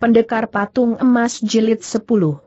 Pendekar Patung Emas Jilid 10 1.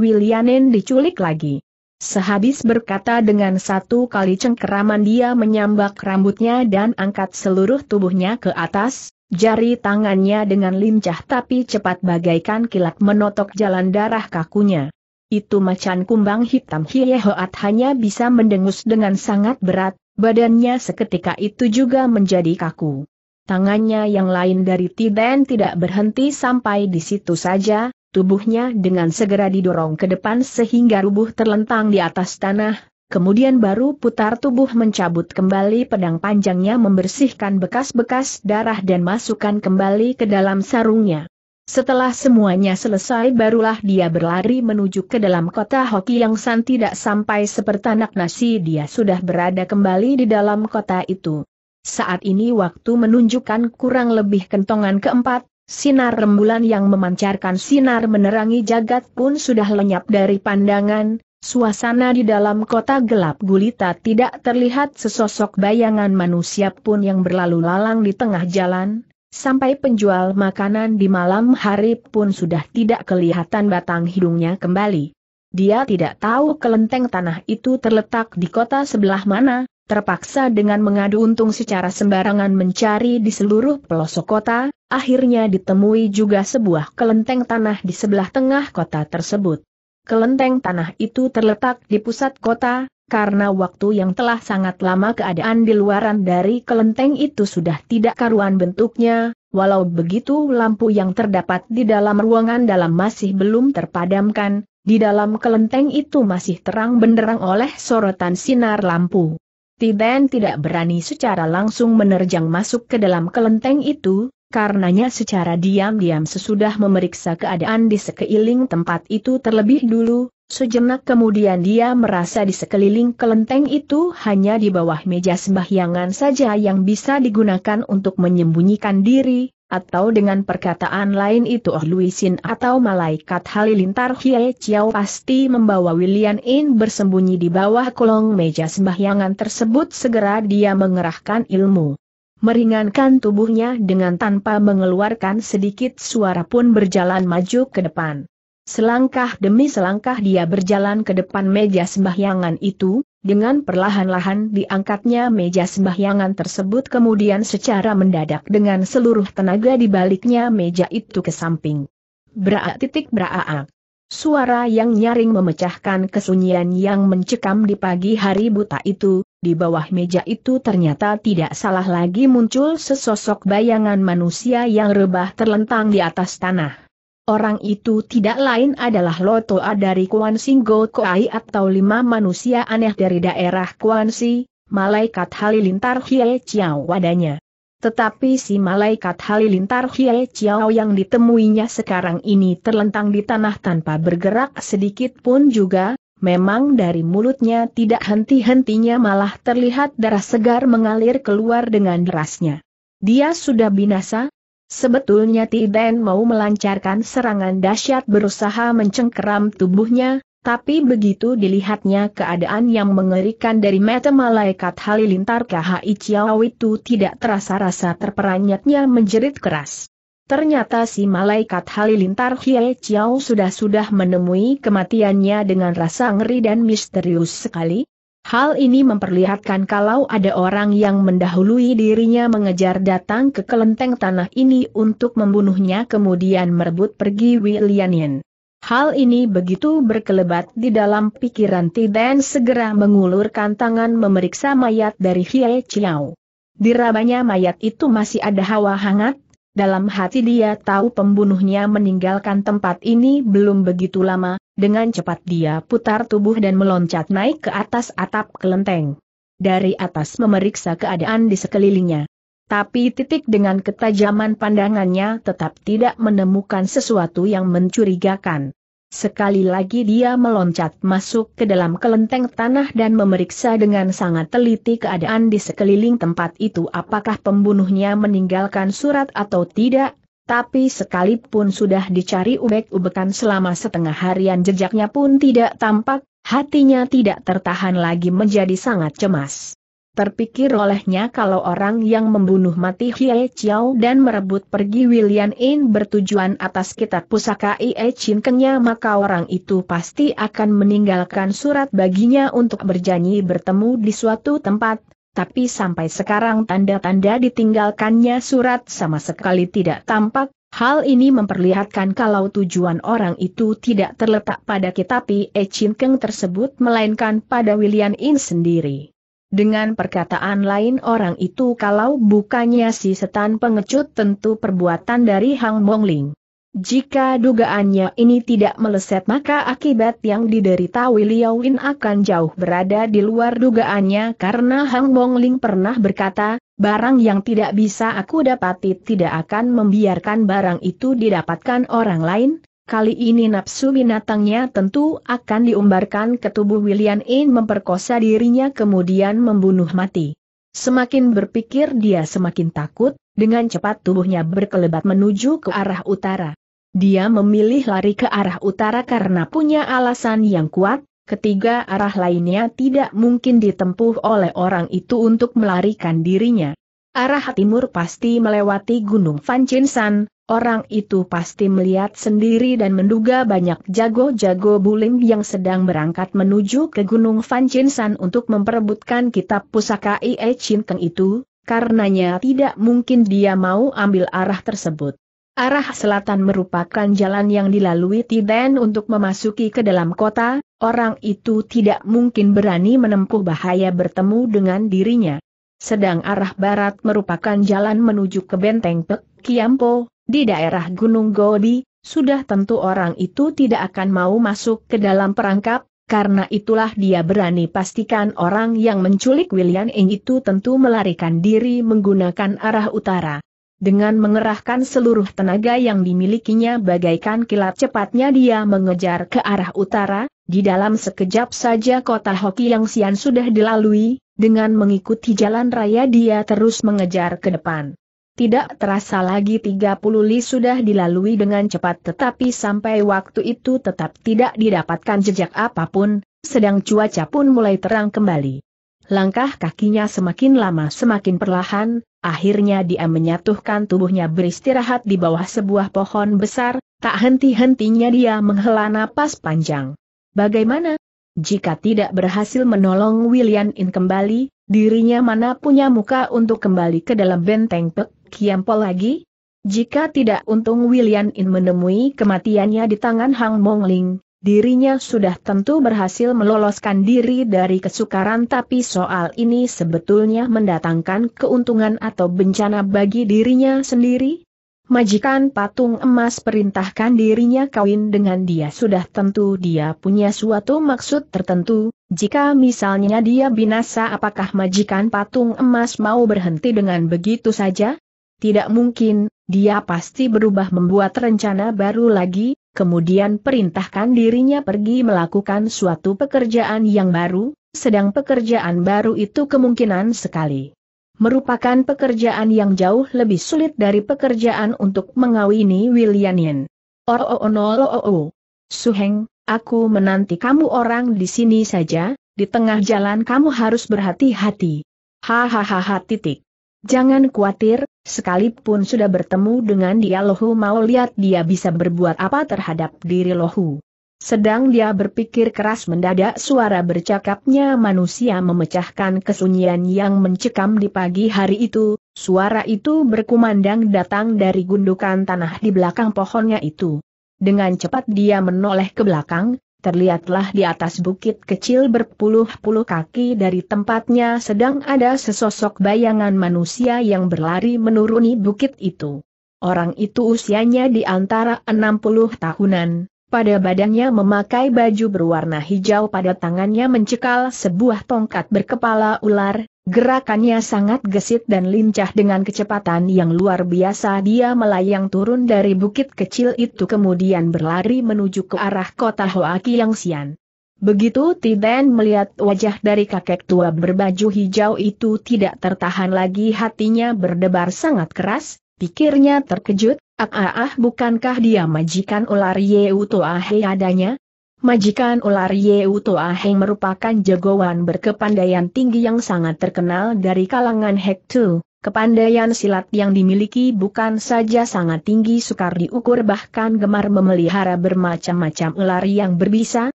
Willianin diculik lagi. Sehabis berkata dengan satu kali cengkeraman dia menyambak rambutnya dan angkat seluruh tubuhnya ke atas, jari tangannya dengan lincah tapi cepat bagaikan kilat menotok jalan darah kakunya. Itu macan kumbang hitam Hiehoat hanya bisa mendengus dengan sangat berat, badannya seketika itu juga menjadi kaku. Tangannya yang lain dari Tiden tidak berhenti sampai di situ saja, tubuhnya dengan segera didorong ke depan sehingga rubuh terlentang di atas tanah, kemudian baru putar tubuh mencabut kembali pedang panjangnya membersihkan bekas-bekas darah dan masukkan kembali ke dalam sarungnya. Setelah semuanya selesai barulah dia berlari menuju ke dalam kota Hoki yang San tidak sampai sepertanak nasi dia sudah berada kembali di dalam kota itu. Saat ini waktu menunjukkan kurang lebih kentongan keempat, sinar rembulan yang memancarkan sinar menerangi jagat pun sudah lenyap dari pandangan, suasana di dalam kota gelap gulita tidak terlihat sesosok bayangan manusia pun yang berlalu lalang di tengah jalan, Sampai penjual makanan di malam hari pun sudah tidak kelihatan batang hidungnya kembali. Dia tidak tahu kelenteng tanah itu terletak di kota sebelah mana, terpaksa dengan mengadu untung secara sembarangan mencari di seluruh pelosok kota, akhirnya ditemui juga sebuah kelenteng tanah di sebelah tengah kota tersebut. Kelenteng tanah itu terletak di pusat kota, karena waktu yang telah sangat lama keadaan di luaran dari kelenteng itu sudah tidak karuan bentuknya, walau begitu lampu yang terdapat di dalam ruangan dalam masih belum terpadamkan, di dalam kelenteng itu masih terang benderang oleh sorotan sinar lampu. Tiben tidak berani secara langsung menerjang masuk ke dalam kelenteng itu, karenanya secara diam-diam sesudah memeriksa keadaan di sekeliling tempat itu terlebih dulu, sejenak kemudian dia merasa di sekeliling kelenteng itu hanya di bawah meja sembahyangan saja yang bisa digunakan untuk menyembunyikan diri, atau dengan perkataan lain itu Oh Luisin atau malaikat halilintar Hie Chiao pasti membawa William In bersembunyi di bawah kolong meja sembahyangan tersebut segera dia mengerahkan ilmu. Meringankan tubuhnya dengan tanpa mengeluarkan sedikit suara pun berjalan maju ke depan. Selangkah demi selangkah dia berjalan ke depan meja sembahyangan itu, dengan perlahan-lahan diangkatnya meja sembahyangan tersebut kemudian secara mendadak dengan seluruh tenaga dibaliknya meja itu ke samping. Braa titik braa. Suara yang nyaring memecahkan kesunyian yang mencekam di pagi hari buta itu, di bawah meja itu ternyata tidak salah lagi muncul sesosok bayangan manusia yang rebah terlentang di atas tanah. Orang itu tidak lain adalah Lotoa dari Kuan Singgo Koai atau lima manusia aneh dari daerah Kuan Si, Malaikat Halilintar Hie Chiao wadanya. Tetapi si Malaikat Halilintar Hie Chiao yang ditemuinya sekarang ini terlentang di tanah tanpa bergerak sedikit pun juga, memang dari mulutnya tidak henti-hentinya malah terlihat darah segar mengalir keluar dengan derasnya. Dia sudah binasa, Sebetulnya Tiden mau melancarkan serangan dahsyat berusaha mencengkeram tubuhnya, tapi begitu dilihatnya keadaan yang mengerikan dari mata malaikat halilintar KHI Chiao itu tidak terasa rasa terperanyatnya menjerit keras. Ternyata si malaikat halilintar Hie Chiao sudah-sudah menemui kematiannya dengan rasa ngeri dan misterius sekali, Hal ini memperlihatkan kalau ada orang yang mendahului dirinya mengejar datang ke kelenteng tanah ini untuk membunuhnya kemudian merebut pergi Wilianin. Hal ini begitu berkelebat di dalam pikiran Tiden segera mengulurkan tangan memeriksa mayat dari Hie Chiao. Dirabanya mayat itu masih ada hawa hangat, dalam hati dia tahu pembunuhnya meninggalkan tempat ini belum begitu lama, dengan cepat dia putar tubuh dan meloncat naik ke atas atap kelenteng. Dari atas memeriksa keadaan di sekelilingnya. Tapi titik dengan ketajaman pandangannya tetap tidak menemukan sesuatu yang mencurigakan. Sekali lagi dia meloncat masuk ke dalam kelenteng tanah dan memeriksa dengan sangat teliti keadaan di sekeliling tempat itu apakah pembunuhnya meninggalkan surat atau tidak, tapi sekalipun sudah dicari ubek-ubekan selama setengah harian jejaknya pun tidak tampak, hatinya tidak tertahan lagi menjadi sangat cemas. Terpikir olehnya kalau orang yang membunuh mati Hie Chiao dan merebut pergi William In bertujuan atas kitab pusaka Ie Chin Kenya maka orang itu pasti akan meninggalkan surat baginya untuk berjanji bertemu di suatu tempat, tapi sampai sekarang tanda-tanda ditinggalkannya surat sama sekali tidak tampak, hal ini memperlihatkan kalau tujuan orang itu tidak terletak pada kitab Ie Chin Keng tersebut melainkan pada William In sendiri. Dengan perkataan lain orang itu kalau bukannya si setan pengecut tentu perbuatan dari Hang Mongling. Jika dugaannya ini tidak meleset maka akibat yang diderita Wiliawin akan jauh berada di luar dugaannya karena Hang Mongling pernah berkata, barang yang tidak bisa aku dapati tidak akan membiarkan barang itu didapatkan orang lain, Kali ini nafsu binatangnya tentu akan diumbarkan ke tubuh William In memperkosa dirinya kemudian membunuh mati. Semakin berpikir dia semakin takut, dengan cepat tubuhnya berkelebat menuju ke arah utara. Dia memilih lari ke arah utara karena punya alasan yang kuat, ketiga arah lainnya tidak mungkin ditempuh oleh orang itu untuk melarikan dirinya. Arah timur pasti melewati Gunung Fanchinsan, Orang itu pasti melihat sendiri dan menduga banyak jago-jago bulim yang sedang berangkat menuju ke Gunung Fanchinsan untuk memperebutkan kitab pusaka Ie Chinkeng itu, karenanya tidak mungkin dia mau ambil arah tersebut. Arah selatan merupakan jalan yang dilalui Tiden untuk memasuki ke dalam kota, orang itu tidak mungkin berani menempuh bahaya bertemu dengan dirinya. Sedang arah barat merupakan jalan menuju ke benteng Pek Kiampo, di daerah Gunung Gobi, sudah tentu orang itu tidak akan mau masuk ke dalam perangkap, karena itulah dia berani pastikan orang yang menculik William Eng itu tentu melarikan diri menggunakan arah utara. Dengan mengerahkan seluruh tenaga yang dimilikinya bagaikan kilat cepatnya dia mengejar ke arah utara, di dalam sekejap saja kota Hoki yang Sian sudah dilalui, dengan mengikuti jalan raya dia terus mengejar ke depan. Tidak terasa lagi 30 li sudah dilalui dengan cepat tetapi sampai waktu itu tetap tidak didapatkan jejak apapun, sedang cuaca pun mulai terang kembali. Langkah kakinya semakin lama semakin perlahan, akhirnya dia menyatuhkan tubuhnya beristirahat di bawah sebuah pohon besar, tak henti-hentinya dia menghela napas panjang. Bagaimana? Jika tidak berhasil menolong William In kembali, dirinya mana punya muka untuk kembali ke dalam benteng pek? Kiampo lagi? Jika tidak untung William In menemui kematiannya di tangan Hang Mongling, dirinya sudah tentu berhasil meloloskan diri dari kesukaran tapi soal ini sebetulnya mendatangkan keuntungan atau bencana bagi dirinya sendiri. Majikan patung emas perintahkan dirinya kawin dengan dia sudah tentu dia punya suatu maksud tertentu, jika misalnya dia binasa apakah majikan patung emas mau berhenti dengan begitu saja? Tidak mungkin, dia pasti berubah membuat rencana baru lagi, kemudian perintahkan dirinya pergi melakukan suatu pekerjaan yang baru, sedang pekerjaan baru itu kemungkinan sekali merupakan pekerjaan yang jauh lebih sulit dari pekerjaan untuk mengawini Oh oh oh oh oh oh Su Heng, aku menanti kamu orang di sini saja, di tengah jalan kamu harus berhati-hati. Hahaha titik. Jangan khawatir, Sekalipun sudah bertemu dengan dia Lohu mau lihat dia bisa berbuat apa terhadap diri Lohu. Sedang dia berpikir keras mendadak suara bercakapnya manusia memecahkan kesunyian yang mencekam di pagi hari itu, suara itu berkumandang datang dari gundukan tanah di belakang pohonnya itu. Dengan cepat dia menoleh ke belakang, terlihatlah di atas bukit kecil berpuluh-puluh kaki dari tempatnya sedang ada sesosok bayangan manusia yang berlari menuruni bukit itu. Orang itu usianya di antara 60 tahunan, pada badannya memakai baju berwarna hijau pada tangannya mencekal sebuah tongkat berkepala ular, Gerakannya sangat gesit dan lincah dengan kecepatan yang luar biasa dia melayang turun dari bukit kecil itu kemudian berlari menuju ke arah kota Hoaki yang sian. Begitu Tiden melihat wajah dari kakek tua berbaju hijau itu tidak tertahan lagi hatinya berdebar sangat keras, pikirnya terkejut, ah ah, ah bukankah dia majikan ular Yeu Toahe adanya? Majikan ular Yeu Toaheng merupakan jagoan berkepandaian tinggi yang sangat terkenal dari kalangan Hek Tu. Kepandaian silat yang dimiliki bukan saja sangat tinggi sukar diukur bahkan gemar memelihara bermacam-macam ular yang berbisa,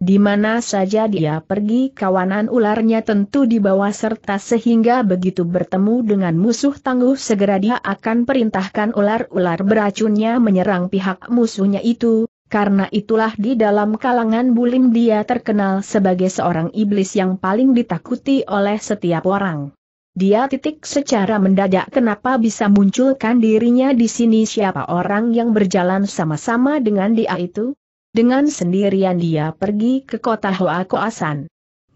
di mana saja dia pergi kawanan ularnya tentu dibawa serta sehingga begitu bertemu dengan musuh tangguh segera dia akan perintahkan ular-ular beracunnya menyerang pihak musuhnya itu, karena itulah di dalam kalangan bulim dia terkenal sebagai seorang iblis yang paling ditakuti oleh setiap orang. Dia titik secara mendadak kenapa bisa munculkan dirinya di sini siapa orang yang berjalan sama-sama dengan dia itu? Dengan sendirian dia pergi ke kota Hoa Koasan.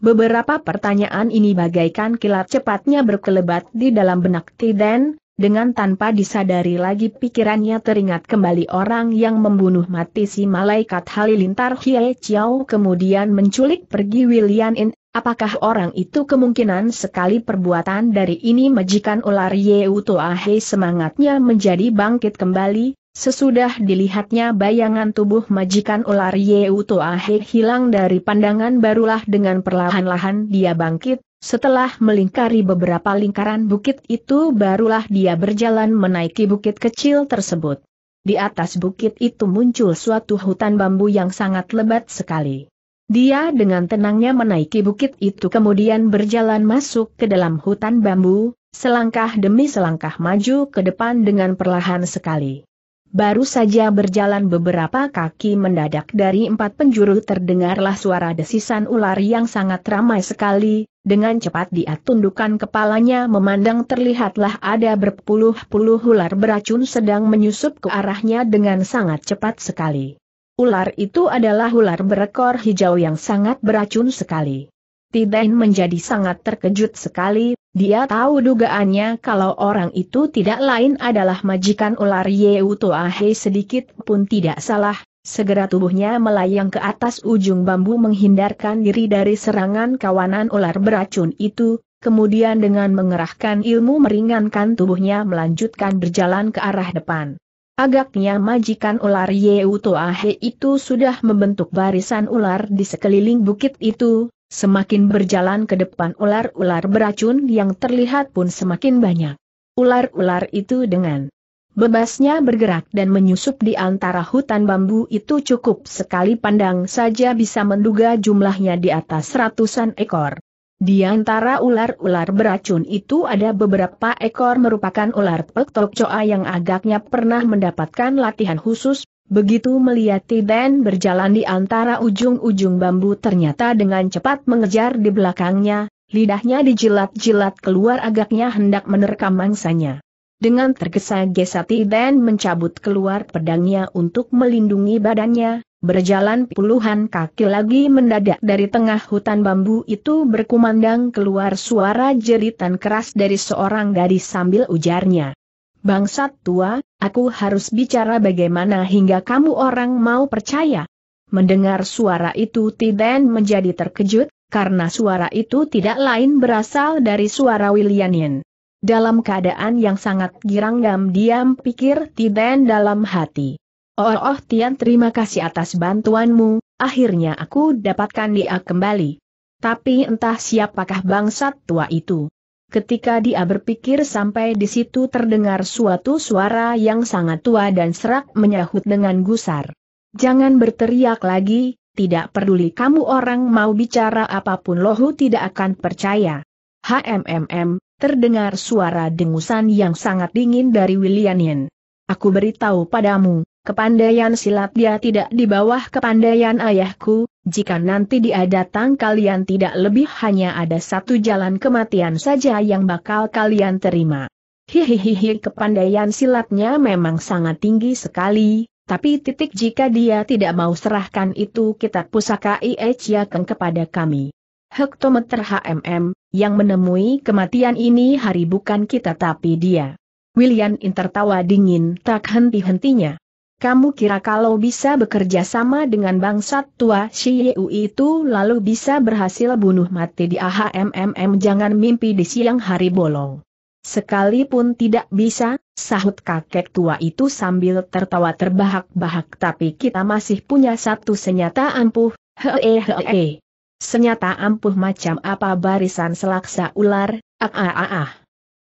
Beberapa pertanyaan ini bagaikan kilat cepatnya berkelebat di dalam benak Tiden, dengan tanpa disadari lagi pikirannya teringat kembali orang yang membunuh mati si malaikat halilintar Hie Chiao kemudian menculik pergi William In, apakah orang itu kemungkinan sekali perbuatan dari ini majikan ular Ye Uto Ahe semangatnya menjadi bangkit kembali, sesudah dilihatnya bayangan tubuh majikan ular Ye Uto Ahe hilang dari pandangan barulah dengan perlahan-lahan dia bangkit, setelah melingkari beberapa lingkaran bukit itu barulah dia berjalan menaiki bukit kecil tersebut. Di atas bukit itu muncul suatu hutan bambu yang sangat lebat sekali. Dia dengan tenangnya menaiki bukit itu kemudian berjalan masuk ke dalam hutan bambu, selangkah demi selangkah maju ke depan dengan perlahan sekali. Baru saja berjalan beberapa kaki mendadak dari empat penjuru terdengarlah suara desisan ular yang sangat ramai sekali, dengan cepat dia tundukkan kepalanya memandang terlihatlah ada berpuluh-puluh ular beracun sedang menyusup ke arahnya dengan sangat cepat sekali. Ular itu adalah ular berekor hijau yang sangat beracun sekali. Tidain menjadi sangat terkejut sekali, dia tahu dugaannya kalau orang itu tidak lain adalah majikan ular Yeu Toahe sedikit pun tidak salah, segera tubuhnya melayang ke atas ujung bambu menghindarkan diri dari serangan kawanan ular beracun itu, kemudian dengan mengerahkan ilmu meringankan tubuhnya melanjutkan berjalan ke arah depan. Agaknya majikan ular Yeu Toahe itu sudah membentuk barisan ular di sekeliling bukit itu, Semakin berjalan ke depan ular-ular beracun yang terlihat pun semakin banyak. Ular-ular itu dengan bebasnya bergerak dan menyusup di antara hutan bambu itu cukup sekali pandang saja bisa menduga jumlahnya di atas ratusan ekor. Di antara ular-ular beracun itu ada beberapa ekor merupakan ular pektokcoa yang agaknya pernah mendapatkan latihan khusus Begitu melihat Tiben berjalan di antara ujung-ujung bambu ternyata dengan cepat mengejar di belakangnya, lidahnya dijilat-jilat keluar agaknya hendak menerkam mangsanya. Dengan tergesa-gesa Tiben mencabut keluar pedangnya untuk melindungi badannya, berjalan puluhan kaki lagi mendadak dari tengah hutan bambu itu berkumandang keluar suara jeritan keras dari seorang gadis sambil ujarnya. Bangsat tua, aku harus bicara bagaimana hingga kamu orang mau percaya. Mendengar suara itu Tiden menjadi terkejut, karena suara itu tidak lain berasal dari suara Wilianin. Dalam keadaan yang sangat girang dan diam pikir Tiden dalam hati. Oh, oh Tian terima kasih atas bantuanmu, akhirnya aku dapatkan dia kembali. Tapi entah siapakah bangsat tua itu. Ketika dia berpikir sampai di situ terdengar suatu suara yang sangat tua dan serak menyahut dengan gusar. Jangan berteriak lagi, tidak peduli kamu orang mau bicara apapun lohu tidak akan percaya. HMMM, terdengar suara dengusan yang sangat dingin dari Yen. Aku beritahu padamu, Kepandaian silat dia tidak di bawah kepandaian ayahku, jika nanti dia datang kalian tidak lebih hanya ada satu jalan kematian saja yang bakal kalian terima. Hihihihi kepandaian silatnya memang sangat tinggi sekali, tapi titik jika dia tidak mau serahkan itu kitab pusaka Iechyaken kepada kami. Hektometer HMM, yang menemui kematian ini hari bukan kita tapi dia. William tertawa dingin tak henti-hentinya. Kamu kira kalau bisa bekerja sama dengan bangsat tua Shi Yu itu lalu bisa berhasil bunuh mati di AHMMM jangan mimpi di siang hari bolong. Sekalipun tidak bisa, sahut kakek tua itu sambil tertawa terbahak-bahak tapi kita masih punya satu senjata ampuh, Hehehe. Senjata ampuh macam apa barisan selaksa ular, ah ah ah ah.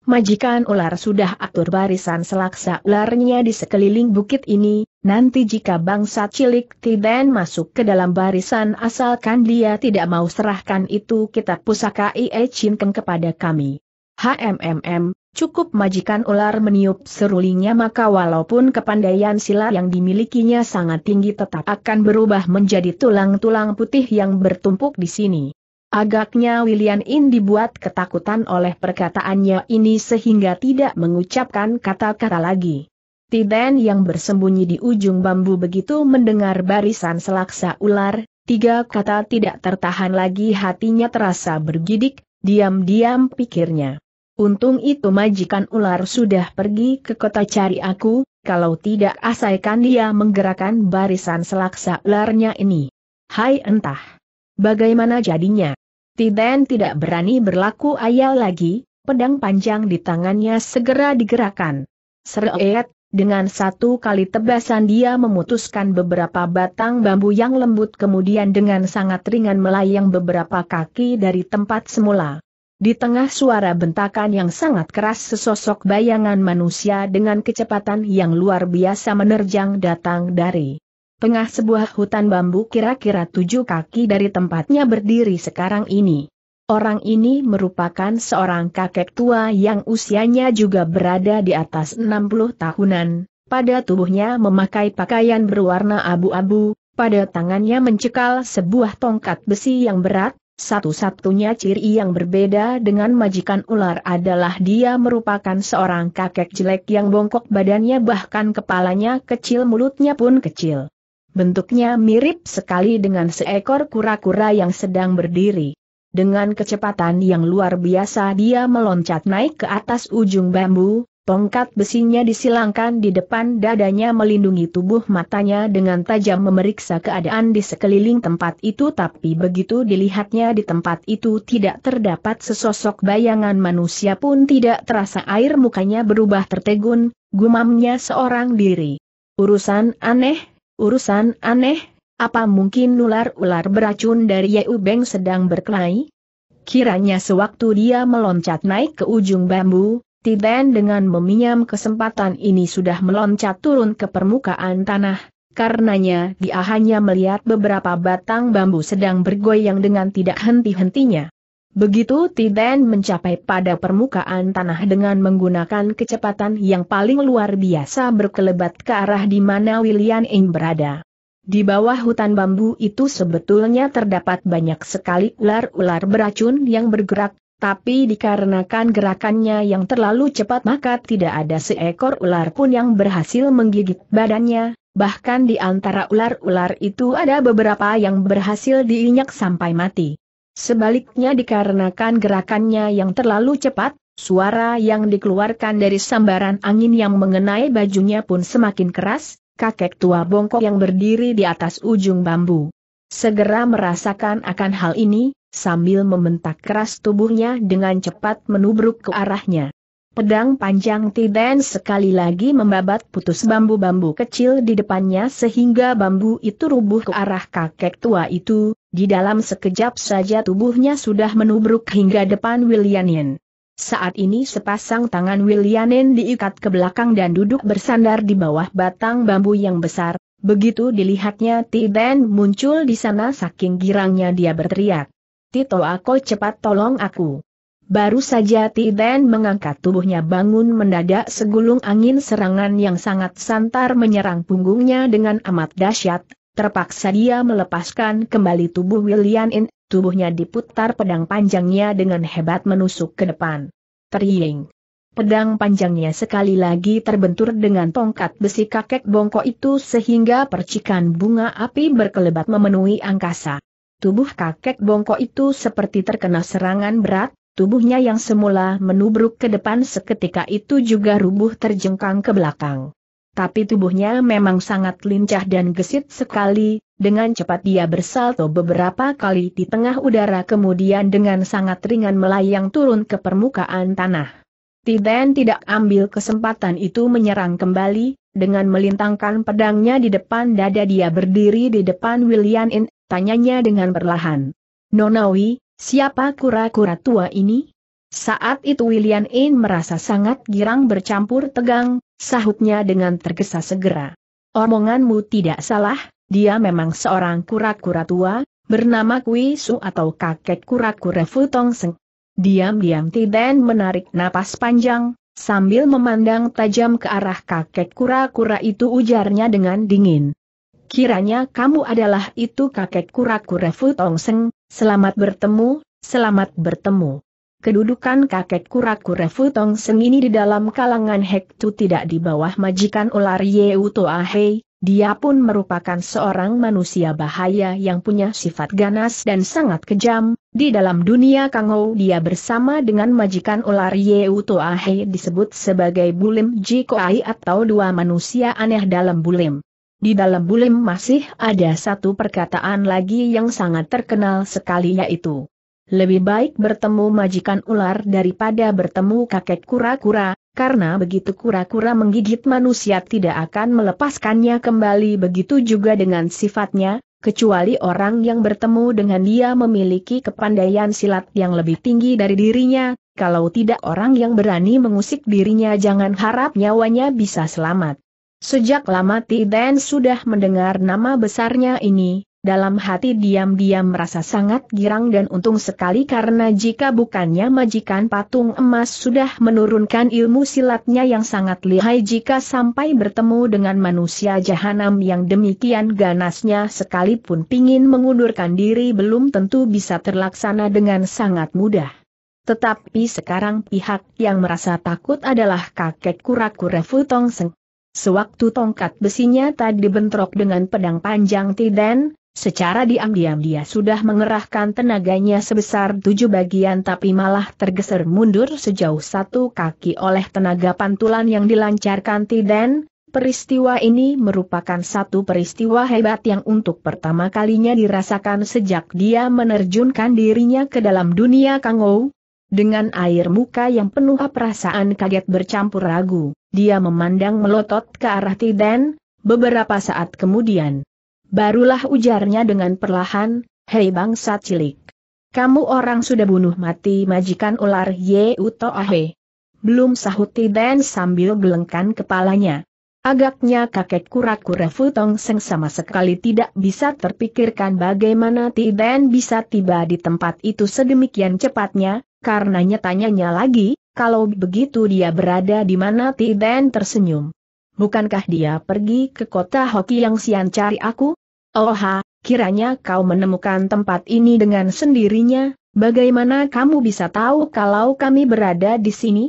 Majikan ular sudah atur barisan selaksa ularnya di sekeliling bukit ini, nanti jika bangsa cilik Tiben masuk ke dalam barisan asalkan dia tidak mau serahkan itu kitab pusaka Ie Chinkeng kepada kami. HMMM, cukup majikan ular meniup serulingnya maka walaupun kepandaian sila yang dimilikinya sangat tinggi tetap akan berubah menjadi tulang-tulang putih yang bertumpuk di sini. Agaknya William In dibuat ketakutan oleh perkataannya ini sehingga tidak mengucapkan kata-kata lagi. Tiden yang bersembunyi di ujung bambu begitu mendengar barisan selaksa ular, tiga kata tidak tertahan lagi hatinya terasa bergidik, diam-diam pikirnya. Untung itu majikan ular sudah pergi ke kota cari aku, kalau tidak asaikan dia menggerakkan barisan selaksa ularnya ini. Hai entah. Bagaimana jadinya? Tiden tidak berani berlaku ayal lagi, pedang panjang di tangannya segera digerakkan. Sereet, dengan satu kali tebasan dia memutuskan beberapa batang bambu yang lembut kemudian dengan sangat ringan melayang beberapa kaki dari tempat semula. Di tengah suara bentakan yang sangat keras sesosok bayangan manusia dengan kecepatan yang luar biasa menerjang datang dari Tengah sebuah hutan bambu kira-kira tujuh kaki dari tempatnya berdiri sekarang ini. Orang ini merupakan seorang kakek tua yang usianya juga berada di atas 60 tahunan, pada tubuhnya memakai pakaian berwarna abu-abu, pada tangannya mencekal sebuah tongkat besi yang berat, satu-satunya ciri yang berbeda dengan majikan ular adalah dia merupakan seorang kakek jelek yang bongkok badannya bahkan kepalanya kecil mulutnya pun kecil. Bentuknya mirip sekali dengan seekor kura-kura yang sedang berdiri. Dengan kecepatan yang luar biasa dia meloncat naik ke atas ujung bambu, tongkat besinya disilangkan di depan dadanya melindungi tubuh matanya dengan tajam memeriksa keadaan di sekeliling tempat itu tapi begitu dilihatnya di tempat itu tidak terdapat sesosok bayangan manusia pun tidak terasa air mukanya berubah tertegun, gumamnya seorang diri. Urusan aneh, Urusan aneh, apa mungkin ular-ular beracun dari Yeu Beng sedang berkelahi? Kiranya sewaktu dia meloncat naik ke ujung bambu, Tiben dengan meminjam kesempatan ini sudah meloncat turun ke permukaan tanah, karenanya dia hanya melihat beberapa batang bambu sedang bergoyang dengan tidak henti-hentinya. Begitu Tiden mencapai pada permukaan tanah dengan menggunakan kecepatan yang paling luar biasa berkelebat ke arah di mana William Ing berada. Di bawah hutan bambu itu sebetulnya terdapat banyak sekali ular-ular beracun yang bergerak, tapi dikarenakan gerakannya yang terlalu cepat maka tidak ada seekor ular pun yang berhasil menggigit badannya, bahkan di antara ular-ular itu ada beberapa yang berhasil diinjak sampai mati. Sebaliknya dikarenakan gerakannya yang terlalu cepat, suara yang dikeluarkan dari sambaran angin yang mengenai bajunya pun semakin keras, kakek tua bongkok yang berdiri di atas ujung bambu. Segera merasakan akan hal ini, sambil membentak keras tubuhnya dengan cepat menubruk ke arahnya. Pedang panjang Tiden sekali lagi membabat putus bambu-bambu kecil di depannya sehingga bambu itu rubuh ke arah kakek tua itu, di dalam sekejap saja tubuhnya sudah menubruk hingga depan Wilianin. Saat ini sepasang tangan Wilianin diikat ke belakang dan duduk bersandar di bawah batang bambu yang besar, begitu dilihatnya Tiden muncul di sana saking girangnya dia berteriak. Tito aku cepat tolong aku. Baru saja Tiden mengangkat tubuhnya bangun mendadak segulung angin serangan yang sangat santar menyerang punggungnya dengan amat dahsyat, Terpaksa dia melepaskan kembali tubuh William In, tubuhnya diputar pedang panjangnya dengan hebat menusuk ke depan. Teriing. Pedang panjangnya sekali lagi terbentur dengan tongkat besi kakek bongkok itu sehingga percikan bunga api berkelebat memenuhi angkasa. Tubuh kakek bongkok itu seperti terkena serangan berat, tubuhnya yang semula menubruk ke depan seketika itu juga rubuh terjengkang ke belakang tapi tubuhnya memang sangat lincah dan gesit sekali, dengan cepat dia bersalto beberapa kali di tengah udara kemudian dengan sangat ringan melayang turun ke permukaan tanah. Tiden tidak ambil kesempatan itu menyerang kembali, dengan melintangkan pedangnya di depan dada dia berdiri di depan William In, tanyanya dengan perlahan. Nonawi, siapa kura-kura tua ini? Saat itu William In merasa sangat girang bercampur tegang, sahutnya dengan tergesa segera. Omonganmu tidak salah, dia memang seorang kura-kura tua, bernama Kui Su atau kakek kura-kura Futong Seng. Diam-diam Tiden menarik napas panjang, sambil memandang tajam ke arah kakek kura-kura itu ujarnya dengan dingin. Kiranya kamu adalah itu kakek kura-kura Futong Seng, selamat bertemu, selamat bertemu. Kedudukan kakek kura-kura Futong Seng ini di dalam kalangan Hektu tidak di bawah majikan ular Uto Ahei, dia pun merupakan seorang manusia bahaya yang punya sifat ganas dan sangat kejam, di dalam dunia Kangou dia bersama dengan majikan ular Uto Ahei disebut sebagai Bulim Jikoai atau dua manusia aneh dalam Bulim. Di dalam bulim masih ada satu perkataan lagi yang sangat terkenal sekali yaitu lebih baik bertemu majikan ular daripada bertemu kakek kura-kura, karena begitu kura-kura menggigit manusia tidak akan melepaskannya kembali begitu juga dengan sifatnya, kecuali orang yang bertemu dengan dia memiliki kepandaian silat yang lebih tinggi dari dirinya, kalau tidak orang yang berani mengusik dirinya jangan harap nyawanya bisa selamat. Sejak lama Tiden sudah mendengar nama besarnya ini, dalam hati diam-diam merasa sangat girang dan untung sekali karena jika bukannya majikan patung emas sudah menurunkan ilmu silatnya yang sangat lihai jika sampai bertemu dengan manusia jahanam yang demikian ganasnya sekalipun pingin mengundurkan diri belum tentu bisa terlaksana dengan sangat mudah. Tetapi sekarang pihak yang merasa takut adalah kakek kura-kura Futong Seng. Sewaktu tongkat besinya tadi bentrok dengan pedang panjang Tiden, Secara diam-diam dia sudah mengerahkan tenaganya sebesar tujuh bagian tapi malah tergeser mundur sejauh satu kaki oleh tenaga pantulan yang dilancarkan Tiden. Peristiwa ini merupakan satu peristiwa hebat yang untuk pertama kalinya dirasakan sejak dia menerjunkan dirinya ke dalam dunia Kangou. Dengan air muka yang penuh perasaan kaget bercampur ragu, dia memandang melotot ke arah Tiden, beberapa saat kemudian Barulah ujarnya dengan perlahan, hei bangsa cilik. Kamu orang sudah bunuh mati majikan ular Ye uto ahe." Belum sahut dan sambil gelengkan kepalanya. Agaknya kakek kura-kura Futong Seng sama sekali tidak bisa terpikirkan bagaimana Tiden bisa tiba di tempat itu sedemikian cepatnya, karena nyatanya lagi, kalau begitu dia berada di mana Tiden tersenyum. Bukankah dia pergi ke kota Hoki yang Sian cari aku? Oh ha, kiranya kau menemukan tempat ini dengan sendirinya, bagaimana kamu bisa tahu kalau kami berada di sini?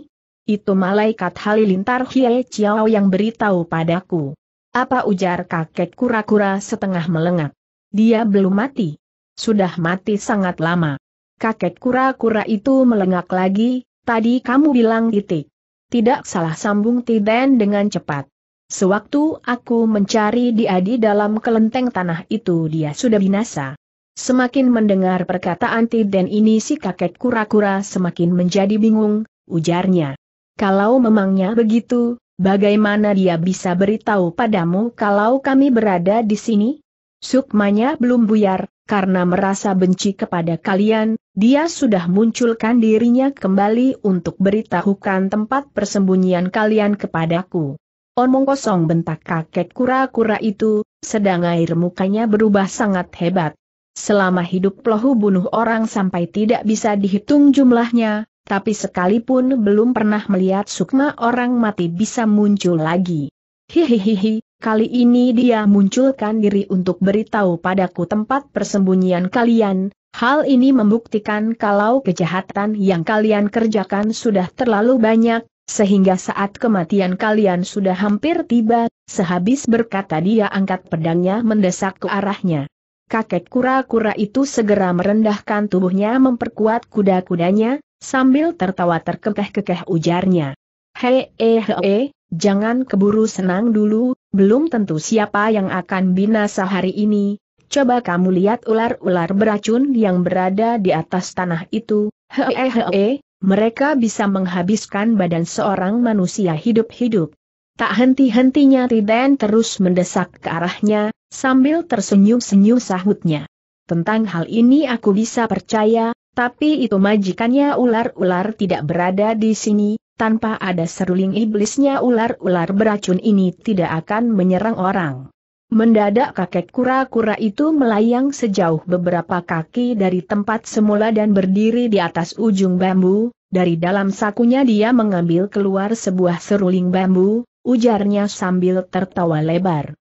Itu malaikat halilintar Hie Chiao yang beritahu padaku. Apa ujar kakek kura-kura setengah melengak. Dia belum mati. Sudah mati sangat lama. Kakek kura-kura itu melengak lagi, tadi kamu bilang titik. Tidak salah sambung Tiden dengan cepat. Sewaktu aku mencari dia di dalam kelenteng tanah itu dia sudah binasa. Semakin mendengar perkataan Tiden ini si kakek kura-kura semakin menjadi bingung, ujarnya. Kalau memangnya begitu, bagaimana dia bisa beritahu padamu kalau kami berada di sini? Sukmanya belum buyar, karena merasa benci kepada kalian, dia sudah munculkan dirinya kembali untuk beritahukan tempat persembunyian kalian kepadaku. Omong kosong bentak kakek kura-kura itu, sedang air mukanya berubah sangat hebat. Selama hidup Lohu bunuh orang sampai tidak bisa dihitung jumlahnya, tapi sekalipun belum pernah melihat sukma orang mati bisa muncul lagi. Hihihihi, kali ini dia munculkan diri untuk beritahu padaku tempat persembunyian kalian, Hal ini membuktikan kalau kejahatan yang kalian kerjakan sudah terlalu banyak, sehingga saat kematian kalian sudah hampir tiba, sehabis berkata dia angkat pedangnya mendesak ke arahnya. Kakek kura-kura itu segera merendahkan tubuhnya memperkuat kuda-kudanya, sambil tertawa terkekeh-kekeh ujarnya. hehehe, eh, eh, jangan keburu senang dulu, belum tentu siapa yang akan binasa hari ini, coba kamu lihat ular-ular beracun yang berada di atas tanah itu, hehehe eh, mereka bisa menghabiskan badan seorang manusia hidup-hidup. Tak henti-hentinya Riden terus mendesak ke arahnya, sambil tersenyum-senyum sahutnya. Tentang hal ini aku bisa percaya, tapi itu majikannya ular-ular tidak berada di sini, tanpa ada seruling iblisnya ular-ular beracun ini tidak akan menyerang orang. Mendadak kakek kura-kura itu melayang sejauh beberapa kaki dari tempat semula dan berdiri di atas ujung bambu, dari dalam sakunya dia mengambil keluar sebuah seruling bambu, ujarnya sambil tertawa lebar.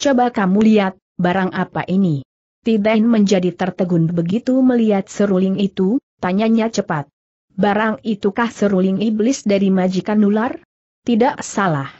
Coba kamu lihat, barang apa ini? Tiden menjadi tertegun begitu melihat seruling itu, tanyanya cepat. Barang itukah seruling iblis dari majikan ular? Tidak salah.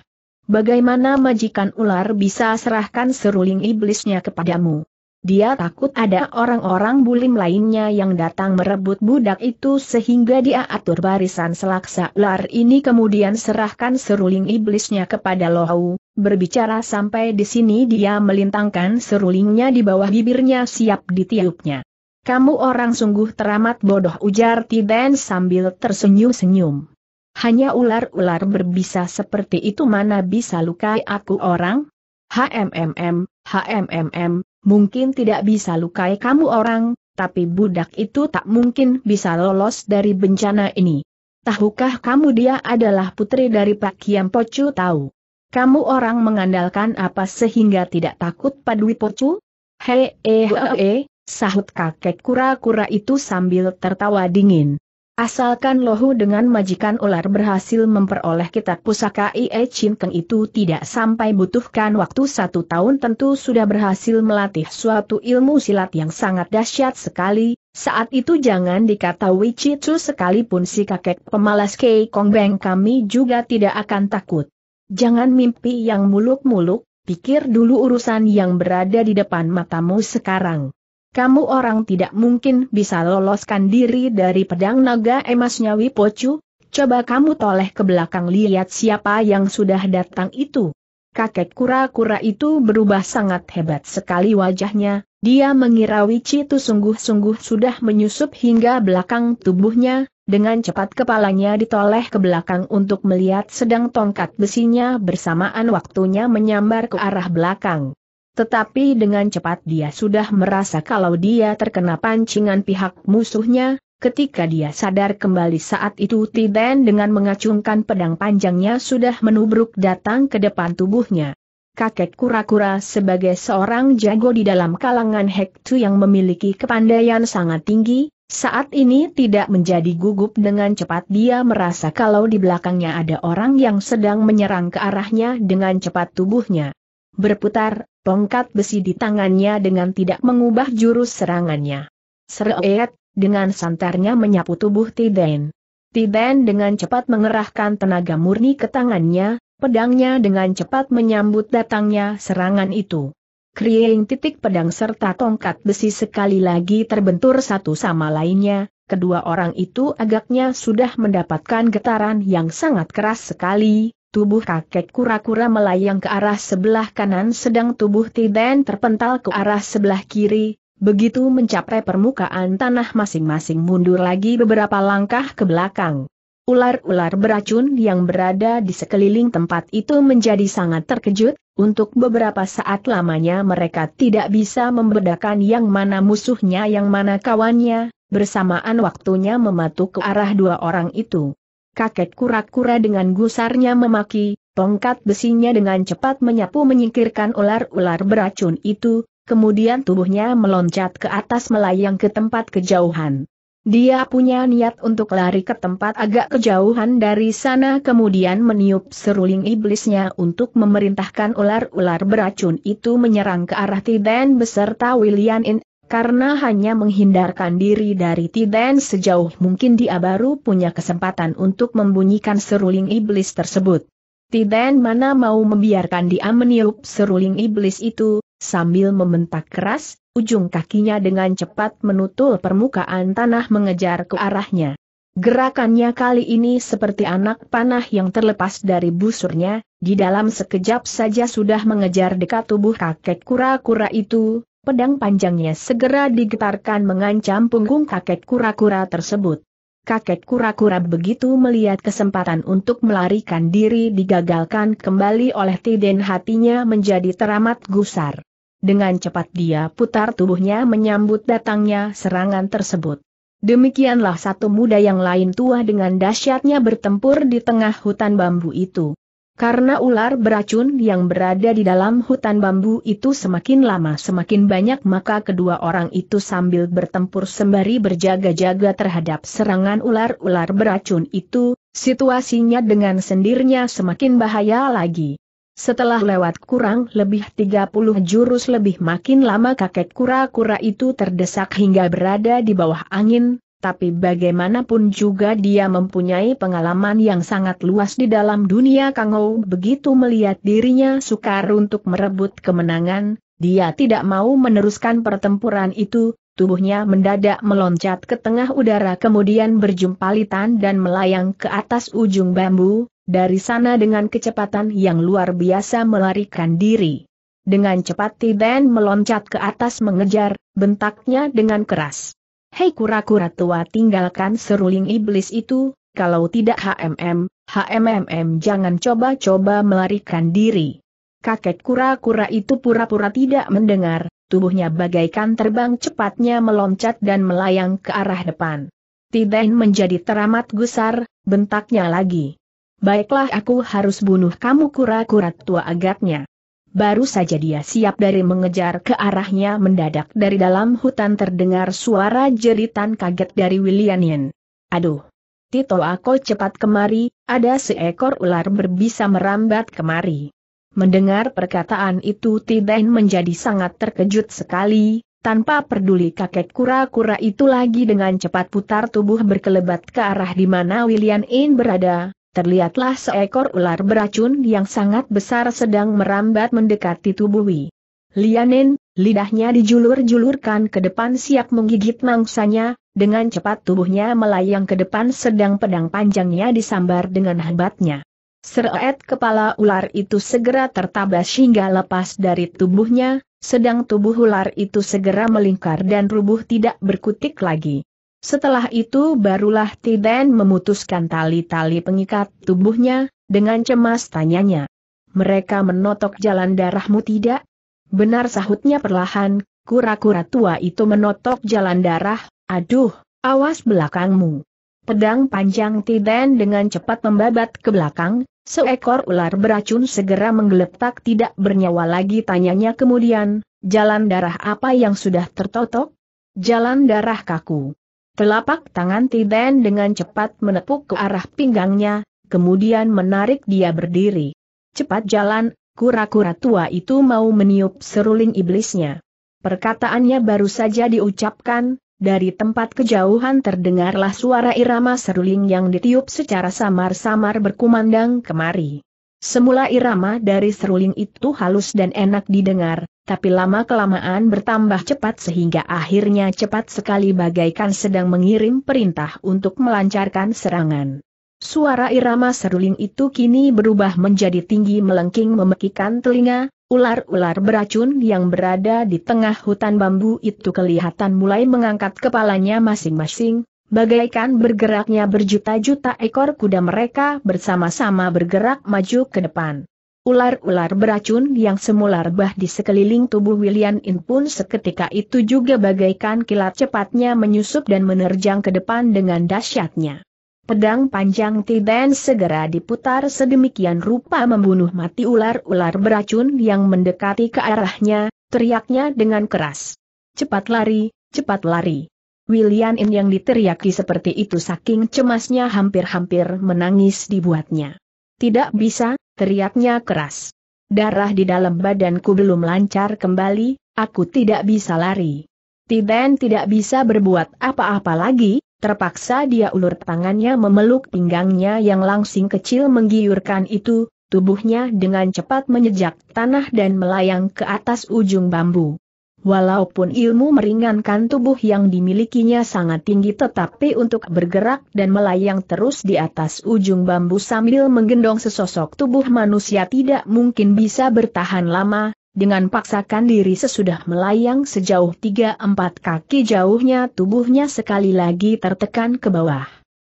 Bagaimana majikan ular bisa serahkan seruling iblisnya kepadamu? Dia takut ada orang-orang bulim lainnya yang datang merebut budak itu sehingga dia atur barisan selaksa ular ini kemudian serahkan seruling iblisnya kepada Lohau. Berbicara sampai di sini dia melintangkan serulingnya di bawah bibirnya siap ditiupnya. Kamu orang sungguh teramat bodoh ujar Tiden sambil tersenyum-senyum. Hanya ular-ular berbisa seperti itu mana bisa lukai aku orang? HMMM, HMMM, mungkin tidak bisa lukai kamu orang, tapi budak itu tak mungkin bisa lolos dari bencana ini. Tahukah kamu dia adalah putri dari Pak Kiam Pocu tahu? Kamu orang mengandalkan apa sehingga tidak takut padui Pocu? Hei, eh, eh, eh, sahut kakek kura-kura itu sambil tertawa dingin. Asalkan Lohu dengan majikan ular berhasil memperoleh kitab pusaka Ie Chin Keng itu tidak sampai butuhkan waktu satu tahun tentu sudah berhasil melatih suatu ilmu silat yang sangat dahsyat sekali, saat itu jangan Wichi Chu sekalipun si kakek pemalas Kei Kong Beng kami juga tidak akan takut. Jangan mimpi yang muluk-muluk, pikir dulu urusan yang berada di depan matamu sekarang kamu orang tidak mungkin bisa loloskan diri dari pedang naga emasnya Wipocu, coba kamu toleh ke belakang lihat siapa yang sudah datang itu. Kakek kura-kura itu berubah sangat hebat sekali wajahnya, dia mengira Wici itu sungguh-sungguh sudah menyusup hingga belakang tubuhnya, dengan cepat kepalanya ditoleh ke belakang untuk melihat sedang tongkat besinya bersamaan waktunya menyambar ke arah belakang. Tetapi dengan cepat dia sudah merasa kalau dia terkena pancingan pihak musuhnya, ketika dia sadar kembali saat itu Tiden dengan mengacungkan pedang panjangnya sudah menubruk datang ke depan tubuhnya. Kakek kura-kura sebagai seorang jago di dalam kalangan Hektu yang memiliki kepandaian sangat tinggi, saat ini tidak menjadi gugup dengan cepat dia merasa kalau di belakangnya ada orang yang sedang menyerang ke arahnya dengan cepat tubuhnya. Berputar, tongkat besi di tangannya dengan tidak mengubah jurus serangannya. Seret, dengan santarnya menyapu tubuh Tiden. Tiden dengan cepat mengerahkan tenaga murni ke tangannya, pedangnya dengan cepat menyambut datangnya serangan itu. Kriing titik pedang serta tongkat besi sekali lagi terbentur satu sama lainnya, kedua orang itu agaknya sudah mendapatkan getaran yang sangat keras sekali, tubuh kakek kura-kura melayang ke arah sebelah kanan sedang tubuh Tiden terpental ke arah sebelah kiri, begitu mencapai permukaan tanah masing-masing mundur lagi beberapa langkah ke belakang. Ular-ular beracun yang berada di sekeliling tempat itu menjadi sangat terkejut, untuk beberapa saat lamanya mereka tidak bisa membedakan yang mana musuhnya yang mana kawannya, bersamaan waktunya mematuk ke arah dua orang itu kakek kura-kura dengan gusarnya memaki, tongkat besinya dengan cepat menyapu menyingkirkan ular-ular beracun itu, kemudian tubuhnya meloncat ke atas melayang ke tempat kejauhan. Dia punya niat untuk lari ke tempat agak kejauhan dari sana kemudian meniup seruling iblisnya untuk memerintahkan ular-ular beracun itu menyerang ke arah Tiden beserta William In karena hanya menghindarkan diri dari Tiden sejauh mungkin dia baru punya kesempatan untuk membunyikan seruling iblis tersebut. Tiden mana mau membiarkan dia meniup seruling iblis itu, sambil membentak keras, ujung kakinya dengan cepat menutul permukaan tanah mengejar ke arahnya. Gerakannya kali ini seperti anak panah yang terlepas dari busurnya, di dalam sekejap saja sudah mengejar dekat tubuh kakek kura-kura itu, pedang panjangnya segera digetarkan mengancam punggung kakek kura-kura tersebut. Kakek kura-kura begitu melihat kesempatan untuk melarikan diri digagalkan kembali oleh Tiden hatinya menjadi teramat gusar. Dengan cepat dia putar tubuhnya menyambut datangnya serangan tersebut. Demikianlah satu muda yang lain tua dengan dahsyatnya bertempur di tengah hutan bambu itu. Karena ular beracun yang berada di dalam hutan bambu itu semakin lama semakin banyak maka kedua orang itu sambil bertempur sembari berjaga-jaga terhadap serangan ular-ular beracun itu, situasinya dengan sendirinya semakin bahaya lagi. Setelah lewat kurang lebih 30 jurus lebih makin lama kakek kura-kura itu terdesak hingga berada di bawah angin, tapi bagaimanapun juga dia mempunyai pengalaman yang sangat luas di dalam dunia Kangou begitu melihat dirinya sukar untuk merebut kemenangan, dia tidak mau meneruskan pertempuran itu, tubuhnya mendadak meloncat ke tengah udara kemudian berjumpa litan dan melayang ke atas ujung bambu, dari sana dengan kecepatan yang luar biasa melarikan diri. Dengan cepat Tiden meloncat ke atas mengejar, bentaknya dengan keras. Hei kura-kura tua tinggalkan seruling iblis itu, kalau tidak HMM, HMM jangan coba-coba melarikan diri. Kakek kura-kura itu pura-pura tidak mendengar, tubuhnya bagaikan terbang cepatnya meloncat dan melayang ke arah depan. Tiden menjadi teramat gusar, bentaknya lagi. Baiklah aku harus bunuh kamu kura-kura tua agaknya. Baru saja dia siap dari mengejar ke arahnya mendadak dari dalam hutan terdengar suara jeritan kaget dari Wilianin. Aduh! Tito aku cepat kemari, ada seekor ular berbisa merambat kemari. Mendengar perkataan itu Tiden menjadi sangat terkejut sekali, tanpa peduli kakek kura-kura itu lagi dengan cepat putar tubuh berkelebat ke arah di mana William berada, terlihatlah seekor ular beracun yang sangat besar sedang merambat mendekati tubuh Wi. Lianen, lidahnya dijulur-julurkan ke depan siap menggigit mangsanya, dengan cepat tubuhnya melayang ke depan sedang pedang panjangnya disambar dengan hebatnya. Seret kepala ular itu segera tertabas hingga lepas dari tubuhnya, sedang tubuh ular itu segera melingkar dan rubuh tidak berkutik lagi. Setelah itu barulah Tiden memutuskan tali-tali pengikat tubuhnya, dengan cemas tanyanya. Mereka menotok jalan darahmu tidak? Benar sahutnya perlahan, kura-kura tua itu menotok jalan darah, aduh, awas belakangmu. Pedang panjang Tiden dengan cepat membabat ke belakang, seekor ular beracun segera menggeletak tidak bernyawa lagi tanyanya kemudian, jalan darah apa yang sudah tertotok? Jalan darah kaku. Telapak tangan Tiden dengan cepat menepuk ke arah pinggangnya, kemudian menarik dia berdiri. Cepat jalan, kura-kura tua itu mau meniup seruling iblisnya. Perkataannya baru saja diucapkan, dari tempat kejauhan terdengarlah suara irama seruling yang ditiup secara samar-samar berkumandang kemari. Semula irama dari seruling itu halus dan enak didengar, tapi lama-kelamaan bertambah cepat sehingga akhirnya cepat sekali bagaikan sedang mengirim perintah untuk melancarkan serangan. Suara irama seruling itu kini berubah menjadi tinggi melengking memekikan telinga, ular-ular beracun yang berada di tengah hutan bambu itu kelihatan mulai mengangkat kepalanya masing-masing, bagaikan bergeraknya berjuta-juta ekor kuda mereka bersama-sama bergerak maju ke depan. Ular-ular beracun yang semula rebah di sekeliling tubuh William In pun seketika itu juga bagaikan kilat cepatnya menyusup dan menerjang ke depan dengan dahsyatnya. Pedang panjang Tiden segera diputar sedemikian rupa membunuh mati ular-ular beracun yang mendekati ke arahnya, teriaknya dengan keras. Cepat lari, cepat lari. William In yang diteriaki seperti itu saking cemasnya hampir-hampir menangis dibuatnya. Tidak bisa, teriaknya keras. Darah di dalam badanku belum lancar kembali, aku tidak bisa lari. Tiben tidak bisa berbuat apa-apa lagi, terpaksa dia ulur tangannya memeluk pinggangnya yang langsing kecil menggiurkan itu, tubuhnya dengan cepat menyejak tanah dan melayang ke atas ujung bambu. Walaupun ilmu meringankan tubuh yang dimilikinya sangat tinggi tetapi untuk bergerak dan melayang terus di atas ujung bambu sambil menggendong sesosok tubuh manusia tidak mungkin bisa bertahan lama, dengan paksakan diri sesudah melayang sejauh 3-4 kaki jauhnya tubuhnya sekali lagi tertekan ke bawah.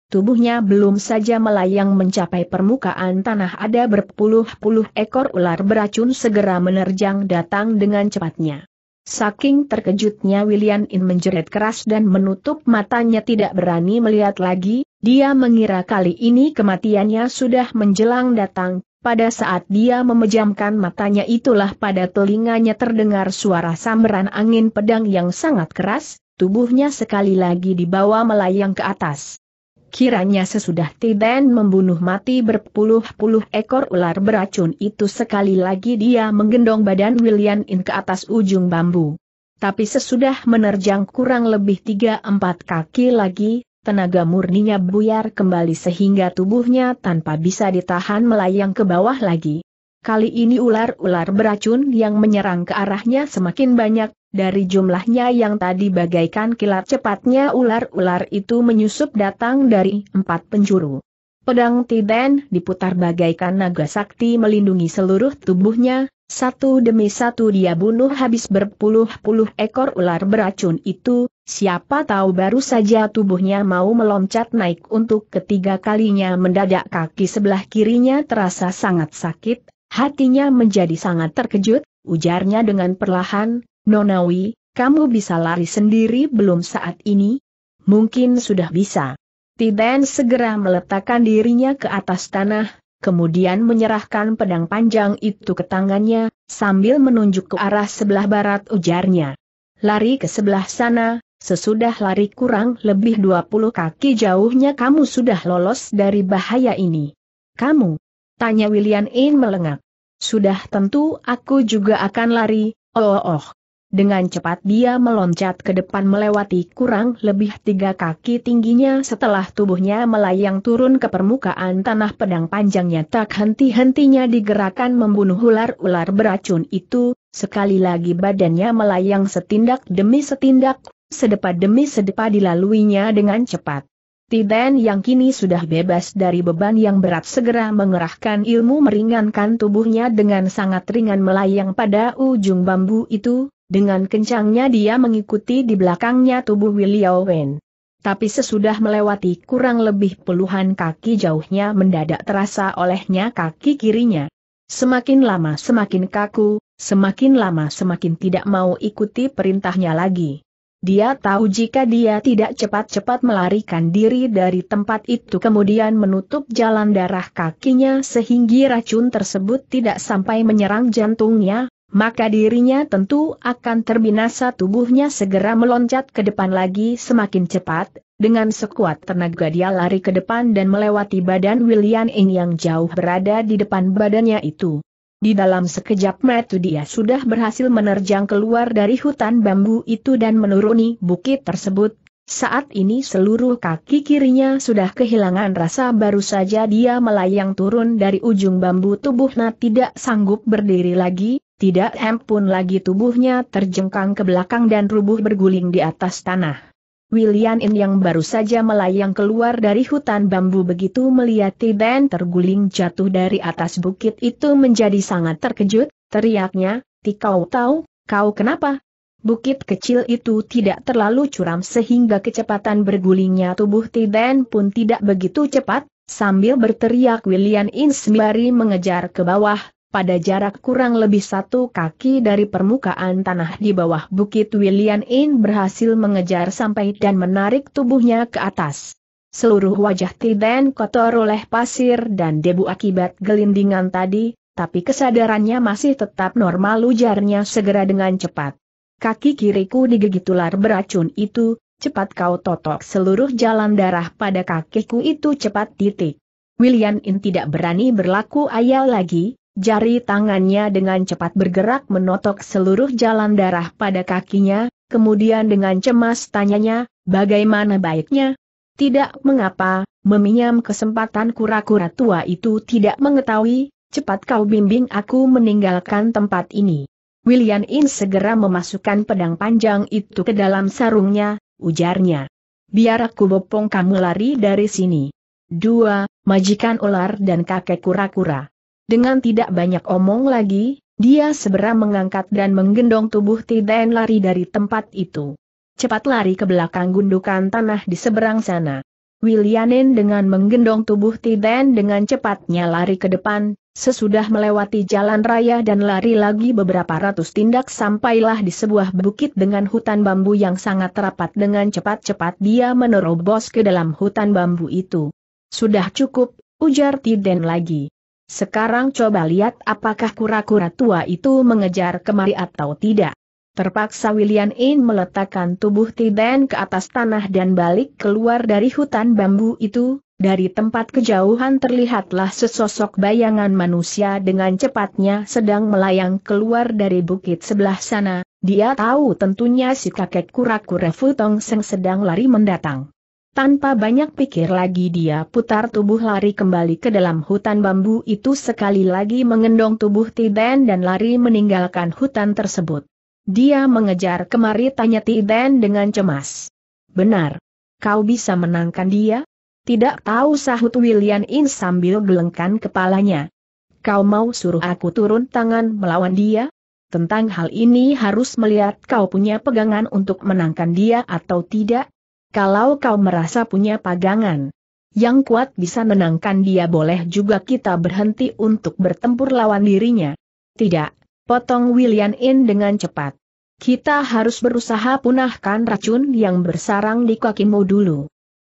Tubuhnya belum saja melayang mencapai permukaan tanah ada berpuluh-puluh ekor ular beracun segera menerjang datang dengan cepatnya. Saking terkejutnya William In menjerit keras dan menutup matanya tidak berani melihat lagi, dia mengira kali ini kematiannya sudah menjelang datang, pada saat dia memejamkan matanya itulah pada telinganya terdengar suara sambaran angin pedang yang sangat keras, tubuhnya sekali lagi dibawa melayang ke atas. Kiranya sesudah Tiden membunuh mati berpuluh-puluh ekor ular beracun itu sekali lagi dia menggendong badan William In ke atas ujung bambu. Tapi sesudah menerjang kurang lebih 3-4 kaki lagi, tenaga murninya buyar kembali sehingga tubuhnya tanpa bisa ditahan melayang ke bawah lagi. Kali ini ular-ular beracun yang menyerang ke arahnya semakin banyak, dari jumlahnya yang tadi bagaikan kilat cepatnya ular-ular itu menyusup datang dari empat penjuru. Pedang Tiden diputar bagaikan naga sakti melindungi seluruh tubuhnya, satu demi satu dia bunuh habis berpuluh-puluh ekor ular beracun itu, siapa tahu baru saja tubuhnya mau meloncat naik untuk ketiga kalinya mendadak kaki sebelah kirinya terasa sangat sakit, hatinya menjadi sangat terkejut, ujarnya dengan perlahan, Nonawi, kamu bisa lari sendiri belum saat ini? Mungkin sudah bisa. Tiden segera meletakkan dirinya ke atas tanah, kemudian menyerahkan pedang panjang itu ke tangannya, sambil menunjuk ke arah sebelah barat ujarnya. Lari ke sebelah sana, Sesudah lari kurang lebih 20 kaki jauhnya kamu sudah lolos dari bahaya ini. Kamu? Tanya William In melengak. Sudah tentu aku juga akan lari, oh oh oh. Dengan cepat dia meloncat ke depan melewati kurang lebih tiga kaki tingginya setelah tubuhnya melayang turun ke permukaan tanah pedang panjangnya tak henti-hentinya digerakkan membunuh ular-ular beracun itu, sekali lagi badannya melayang setindak demi setindak, sedepa demi sedepa dilaluinya dengan cepat. Tiden yang kini sudah bebas dari beban yang berat segera mengerahkan ilmu meringankan tubuhnya dengan sangat ringan melayang pada ujung bambu itu, dengan kencangnya dia mengikuti di belakangnya tubuh William Wen. Tapi sesudah melewati kurang lebih puluhan kaki jauhnya mendadak terasa olehnya kaki kirinya. Semakin lama semakin kaku, semakin lama semakin tidak mau ikuti perintahnya lagi. Dia tahu jika dia tidak cepat-cepat melarikan diri dari tempat itu kemudian menutup jalan darah kakinya sehingga racun tersebut tidak sampai menyerang jantungnya, maka dirinya tentu akan terbinasa tubuhnya segera meloncat ke depan lagi semakin cepat, dengan sekuat tenaga dia lari ke depan dan melewati badan William Eng yang jauh berada di depan badannya itu. Di dalam sekejap mata dia sudah berhasil menerjang keluar dari hutan bambu itu dan menuruni bukit tersebut. Saat ini seluruh kaki kirinya sudah kehilangan rasa baru saja dia melayang turun dari ujung bambu tubuhnya tidak sanggup berdiri lagi, tidak ampun lagi tubuhnya terjengkang ke belakang dan rubuh berguling di atas tanah. William In yang baru saja melayang keluar dari hutan bambu begitu melihat Tiden terguling jatuh dari atas bukit itu menjadi sangat terkejut, teriaknya, Tikau tahu, kau kenapa? Bukit kecil itu tidak terlalu curam sehingga kecepatan bergulingnya tubuh Tiden pun tidak begitu cepat, sambil berteriak William In sembari mengejar ke bawah, pada jarak kurang lebih satu kaki dari permukaan tanah di bawah bukit William In berhasil mengejar sampai dan menarik tubuhnya ke atas. Seluruh wajah Tiden kotor oleh pasir dan debu akibat gelindingan tadi, tapi kesadarannya masih tetap normal ujarnya segera dengan cepat. Kaki kiriku digigit ular beracun itu, cepat kau totok seluruh jalan darah pada kakiku itu cepat titik. William In tidak berani berlaku ayal lagi, Jari tangannya dengan cepat bergerak menotok seluruh jalan darah pada kakinya, kemudian dengan cemas tanyanya, bagaimana baiknya? Tidak mengapa, Meminjam kesempatan kura-kura tua itu tidak mengetahui, cepat kau bimbing aku meninggalkan tempat ini. William In segera memasukkan pedang panjang itu ke dalam sarungnya, ujarnya. Biar aku bopong kamu lari dari sini. Dua, majikan ular dan kakek kura-kura. Dengan tidak banyak omong lagi, dia segera mengangkat dan menggendong tubuh Tiden lari dari tempat itu. Cepat lari ke belakang gundukan tanah di seberang sana. Willianin dengan menggendong tubuh Tiden dengan cepatnya lari ke depan, sesudah melewati jalan raya dan lari lagi beberapa ratus tindak sampailah di sebuah bukit dengan hutan bambu yang sangat rapat dengan cepat-cepat dia menerobos ke dalam hutan bambu itu. Sudah cukup, ujar Tiden lagi. Sekarang coba lihat apakah kura-kura tua itu mengejar kemari atau tidak. Terpaksa William In meletakkan tubuh Tiden ke atas tanah dan balik keluar dari hutan bambu itu, dari tempat kejauhan terlihatlah sesosok bayangan manusia dengan cepatnya sedang melayang keluar dari bukit sebelah sana, dia tahu tentunya si kakek kura-kura Futong Seng sedang lari mendatang. Tanpa banyak pikir lagi dia putar tubuh lari kembali ke dalam hutan bambu itu sekali lagi mengendong tubuh Tiden dan lari meninggalkan hutan tersebut. Dia mengejar kemari tanya Tiden dengan cemas. Benar. Kau bisa menangkan dia? Tidak tahu sahut William In sambil gelengkan kepalanya. Kau mau suruh aku turun tangan melawan dia? Tentang hal ini harus melihat kau punya pegangan untuk menangkan dia atau tidak? Kalau kau merasa punya pagangan yang kuat bisa menangkan dia boleh juga kita berhenti untuk bertempur lawan dirinya. Tidak, potong William In dengan cepat. Kita harus berusaha punahkan racun yang bersarang di kakimu dulu.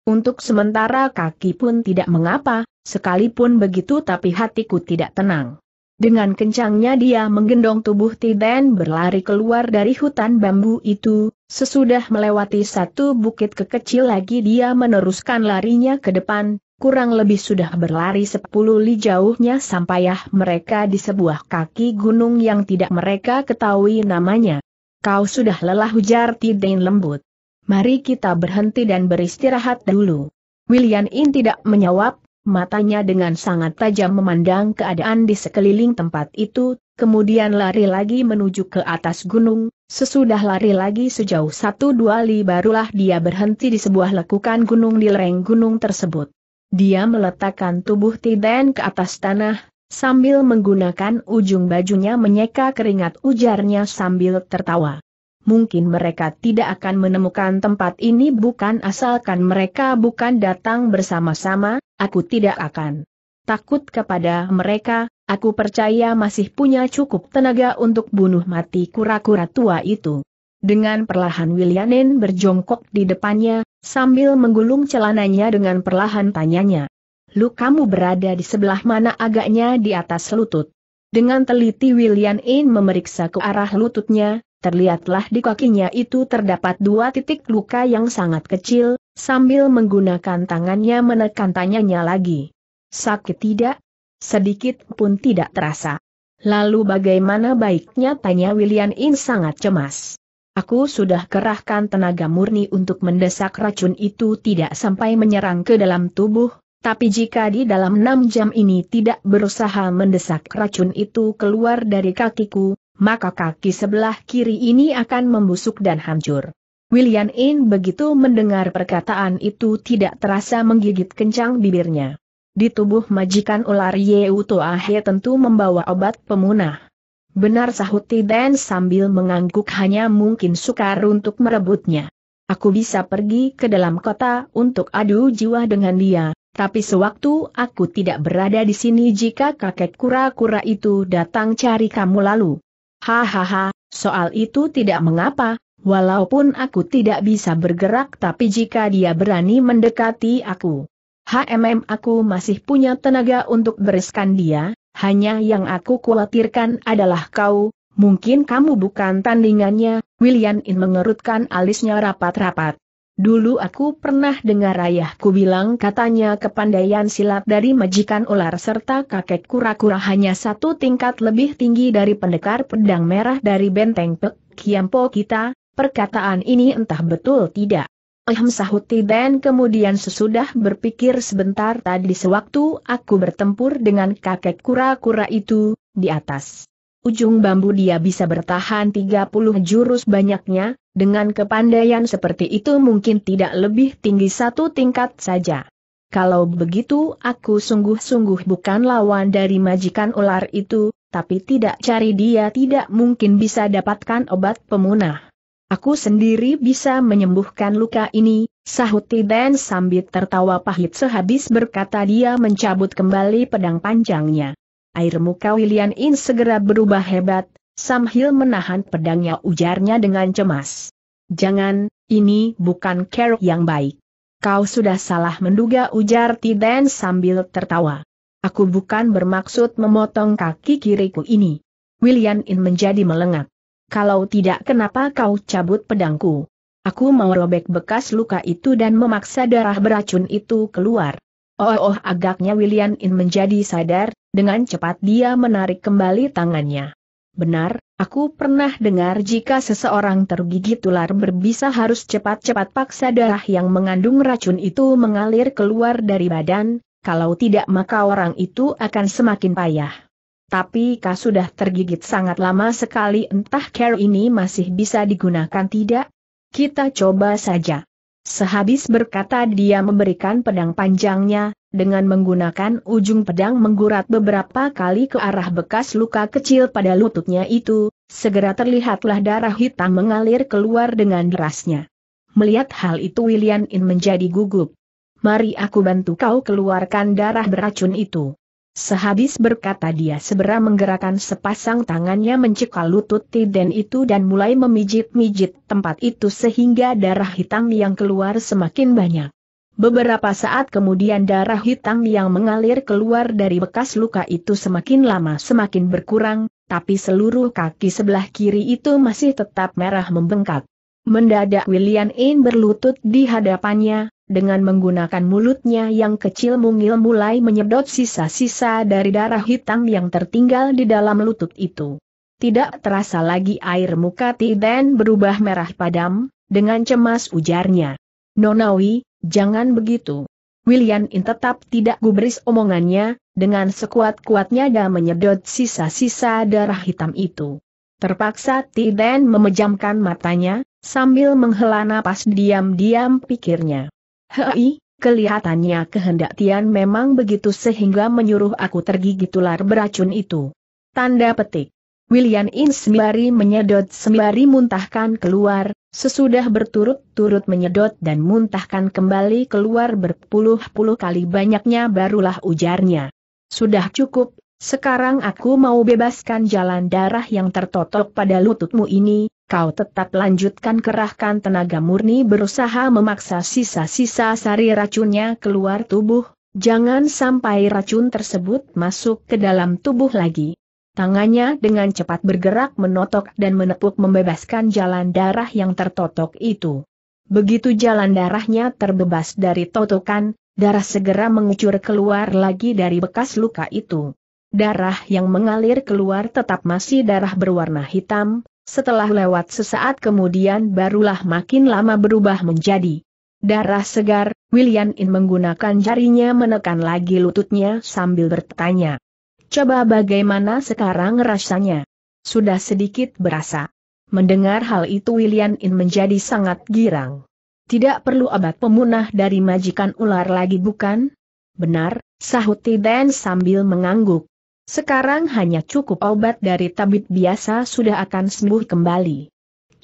Untuk sementara kaki pun tidak mengapa, sekalipun begitu tapi hatiku tidak tenang. Dengan kencangnya dia menggendong tubuh Tiden berlari keluar dari hutan bambu itu, Sesudah melewati satu bukit kekecil lagi dia meneruskan larinya ke depan, kurang lebih sudah berlari sepuluh li jauhnya sampai mereka di sebuah kaki gunung yang tidak mereka ketahui namanya. Kau sudah lelah hujar Tidain lembut. Mari kita berhenti dan beristirahat dulu. William In tidak menjawab, matanya dengan sangat tajam memandang keadaan di sekeliling tempat itu, kemudian lari lagi menuju ke atas gunung, sesudah lari lagi sejauh satu dua li barulah dia berhenti di sebuah lekukan gunung di lereng gunung tersebut. Dia meletakkan tubuh Tiden ke atas tanah, sambil menggunakan ujung bajunya menyeka keringat ujarnya sambil tertawa. Mungkin mereka tidak akan menemukan tempat ini bukan asalkan mereka bukan datang bersama-sama, aku tidak akan takut kepada mereka, Aku percaya masih punya cukup tenaga untuk bunuh mati kura-kura tua itu. Dengan perlahan Willianen berjongkok di depannya, sambil menggulung celananya dengan perlahan tanyanya. Lu kamu berada di sebelah mana agaknya di atas lutut. Dengan teliti William In memeriksa ke arah lututnya, terlihatlah di kakinya itu terdapat dua titik luka yang sangat kecil, sambil menggunakan tangannya menekan tanyanya lagi. Sakit tidak? sedikit pun tidak terasa. Lalu bagaimana baiknya tanya William In sangat cemas. Aku sudah kerahkan tenaga murni untuk mendesak racun itu tidak sampai menyerang ke dalam tubuh, tapi jika di dalam enam jam ini tidak berusaha mendesak racun itu keluar dari kakiku, maka kaki sebelah kiri ini akan membusuk dan hancur. William In begitu mendengar perkataan itu tidak terasa menggigit kencang bibirnya. Di tubuh majikan ular Yeuto Ahe tentu membawa obat pemunah. Benar sahut Tiden sambil mengangguk hanya mungkin sukar untuk merebutnya. Aku bisa pergi ke dalam kota untuk adu jiwa dengan dia, tapi sewaktu aku tidak berada di sini jika kakek kura-kura itu datang cari kamu lalu. Hahaha, soal itu tidak mengapa, Walaupun aku tidak bisa bergerak tapi jika dia berani mendekati aku, HMM aku masih punya tenaga untuk bereskan dia, hanya yang aku khawatirkan adalah kau, mungkin kamu bukan tandingannya, William In mengerutkan alisnya rapat-rapat. Dulu aku pernah dengar ayahku bilang katanya kepandaian silat dari majikan ular serta kakek kura-kura hanya satu tingkat lebih tinggi dari pendekar pedang merah dari benteng Pek Kiampo kita, perkataan ini entah betul tidak. Ehem sahut dan kemudian sesudah berpikir sebentar tadi sewaktu aku bertempur dengan kakek kura-kura itu, di atas ujung bambu dia bisa bertahan 30 jurus banyaknya, dengan kepandaian seperti itu mungkin tidak lebih tinggi satu tingkat saja. Kalau begitu aku sungguh-sungguh bukan lawan dari majikan ular itu, tapi tidak cari dia tidak mungkin bisa dapatkan obat pemunah. Aku sendiri bisa menyembuhkan luka ini, sahut Tiden sambil tertawa pahit sehabis berkata dia mencabut kembali pedang panjangnya. Air muka William In segera berubah hebat, Samhil menahan pedangnya ujarnya dengan cemas. Jangan, ini bukan kerok yang baik. Kau sudah salah menduga ujar Tiden sambil tertawa. Aku bukan bermaksud memotong kaki kiriku ini. William In menjadi melengak kalau tidak kenapa kau cabut pedangku? Aku mau robek bekas luka itu dan memaksa darah beracun itu keluar. Oh, oh agaknya William In menjadi sadar, dengan cepat dia menarik kembali tangannya. Benar, aku pernah dengar jika seseorang tergigit ular berbisa harus cepat-cepat paksa darah yang mengandung racun itu mengalir keluar dari badan, kalau tidak maka orang itu akan semakin payah. Tapi kau sudah tergigit sangat lama sekali entah care ini masih bisa digunakan tidak? Kita coba saja. Sehabis berkata dia memberikan pedang panjangnya, dengan menggunakan ujung pedang menggurat beberapa kali ke arah bekas luka kecil pada lututnya itu, segera terlihatlah darah hitam mengalir keluar dengan derasnya. Melihat hal itu William In menjadi gugup. Mari aku bantu kau keluarkan darah beracun itu. Sehabis berkata dia segera menggerakkan sepasang tangannya mencekal lutut Tiden itu dan mulai memijit-mijit tempat itu sehingga darah hitam yang keluar semakin banyak. Beberapa saat kemudian darah hitam yang mengalir keluar dari bekas luka itu semakin lama semakin berkurang, tapi seluruh kaki sebelah kiri itu masih tetap merah membengkak. Mendadak William In berlutut di hadapannya, dengan menggunakan mulutnya yang kecil mungil mulai menyedot sisa-sisa dari darah hitam yang tertinggal di dalam lutut itu. Tidak terasa lagi air muka Tiden berubah merah padam, dengan cemas ujarnya. Nonawi, jangan begitu. William In tetap tidak gubris omongannya, dengan sekuat-kuatnya dia menyedot sisa-sisa darah hitam itu. Terpaksa Tiden memejamkan matanya, sambil menghela napas diam-diam pikirnya. Hei, kelihatannya kehendak Tian memang begitu sehingga menyuruh aku tergigit ular beracun itu. Tanda petik. William In sembari menyedot sembari muntahkan keluar, sesudah berturut-turut menyedot dan muntahkan kembali keluar berpuluh-puluh kali banyaknya barulah ujarnya. Sudah cukup, sekarang aku mau bebaskan jalan darah yang tertotok pada lututmu ini, kau tetap lanjutkan kerahkan tenaga murni berusaha memaksa sisa-sisa sari racunnya keluar tubuh, jangan sampai racun tersebut masuk ke dalam tubuh lagi. Tangannya dengan cepat bergerak menotok dan menepuk membebaskan jalan darah yang tertotok itu. Begitu jalan darahnya terbebas dari totokan, darah segera mengucur keluar lagi dari bekas luka itu. Darah yang mengalir keluar tetap masih darah berwarna hitam, setelah lewat sesaat kemudian barulah makin lama berubah menjadi darah segar, William In menggunakan jarinya menekan lagi lututnya sambil bertanya. Coba bagaimana sekarang rasanya? Sudah sedikit berasa. Mendengar hal itu William In menjadi sangat girang. Tidak perlu abad pemunah dari majikan ular lagi bukan? Benar, sahut Tiden sambil mengangguk. Sekarang hanya cukup obat dari tabib biasa sudah akan sembuh kembali.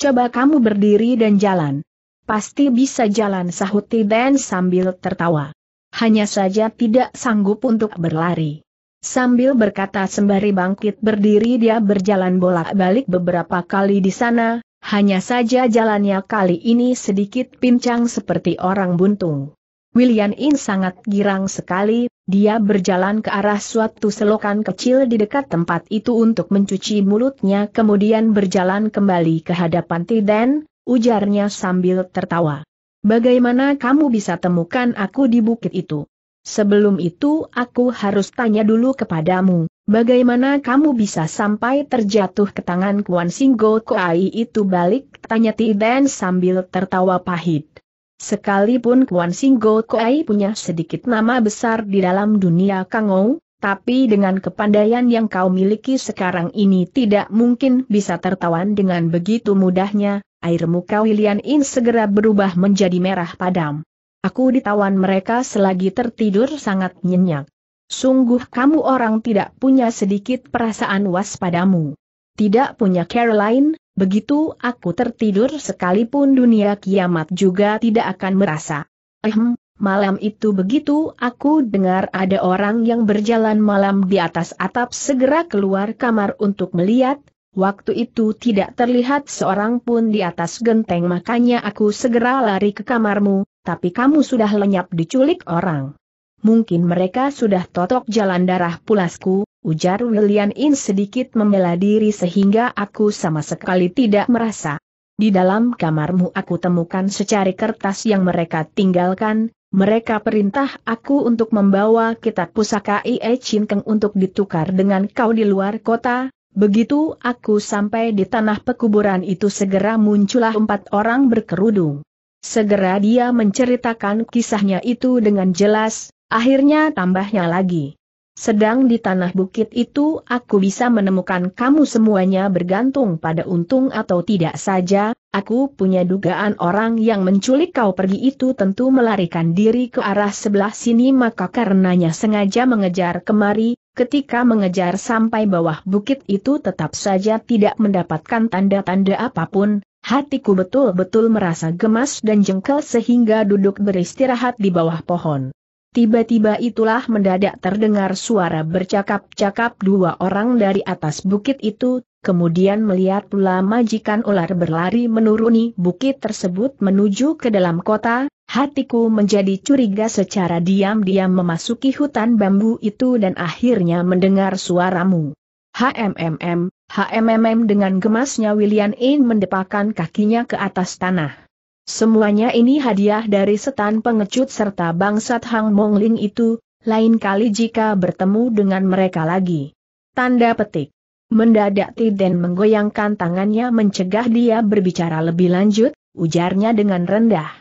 Coba kamu berdiri dan jalan. Pasti bisa jalan sahut Tiden sambil tertawa. Hanya saja tidak sanggup untuk berlari. Sambil berkata sembari bangkit berdiri dia berjalan bolak-balik beberapa kali di sana, hanya saja jalannya kali ini sedikit pincang seperti orang buntung. William In sangat girang sekali, dia berjalan ke arah suatu selokan kecil di dekat tempat itu untuk mencuci mulutnya kemudian berjalan kembali ke hadapan Tiden, ujarnya sambil tertawa. Bagaimana kamu bisa temukan aku di bukit itu? Sebelum itu aku harus tanya dulu kepadamu, bagaimana kamu bisa sampai terjatuh ke tangan Kuan Singgo Koai itu balik? Tanya Tiden sambil tertawa pahit. Sekalipun Kuan Singgo Koi punya sedikit nama besar di dalam dunia Kangou, tapi dengan kepandaian yang kau miliki sekarang ini tidak mungkin bisa tertawan dengan begitu mudahnya, air muka William In segera berubah menjadi merah padam. Aku ditawan mereka selagi tertidur sangat nyenyak. Sungguh kamu orang tidak punya sedikit perasaan waspadamu. Tidak punya Caroline, Begitu aku tertidur sekalipun dunia kiamat juga tidak akan merasa. Ehm, malam itu begitu aku dengar ada orang yang berjalan malam di atas atap segera keluar kamar untuk melihat, waktu itu tidak terlihat seorang pun di atas genteng makanya aku segera lari ke kamarmu, tapi kamu sudah lenyap diculik orang. Mungkin mereka sudah totok jalan darah pulasku, ujar Lilian In sedikit membela diri sehingga aku sama sekali tidak merasa. Di dalam kamarmu aku temukan secari kertas yang mereka tinggalkan, mereka perintah aku untuk membawa kitab pusaka Ie Chin Keng untuk ditukar dengan kau di luar kota, Begitu aku sampai di tanah pekuburan itu segera muncullah empat orang berkerudung. Segera dia menceritakan kisahnya itu dengan jelas, akhirnya tambahnya lagi. Sedang di tanah bukit itu aku bisa menemukan kamu semuanya bergantung pada untung atau tidak saja, aku punya dugaan orang yang menculik kau pergi itu tentu melarikan diri ke arah sebelah sini maka karenanya sengaja mengejar kemari, ketika mengejar sampai bawah bukit itu tetap saja tidak mendapatkan tanda-tanda apapun, hatiku betul-betul merasa gemas dan jengkel sehingga duduk beristirahat di bawah pohon. Tiba-tiba itulah mendadak terdengar suara bercakap-cakap dua orang dari atas bukit itu, kemudian melihat pula majikan ular berlari menuruni bukit tersebut menuju ke dalam kota, hatiku menjadi curiga secara diam-diam memasuki hutan bambu itu dan akhirnya mendengar suaramu. HMMM, HMMM dengan gemasnya William In mendepakan kakinya ke atas tanah. Semuanya ini hadiah dari setan pengecut serta bangsat Hang Mongling itu, lain kali jika bertemu dengan mereka lagi. Tanda petik. Mendadak Tiden menggoyangkan tangannya mencegah dia berbicara lebih lanjut, ujarnya dengan rendah.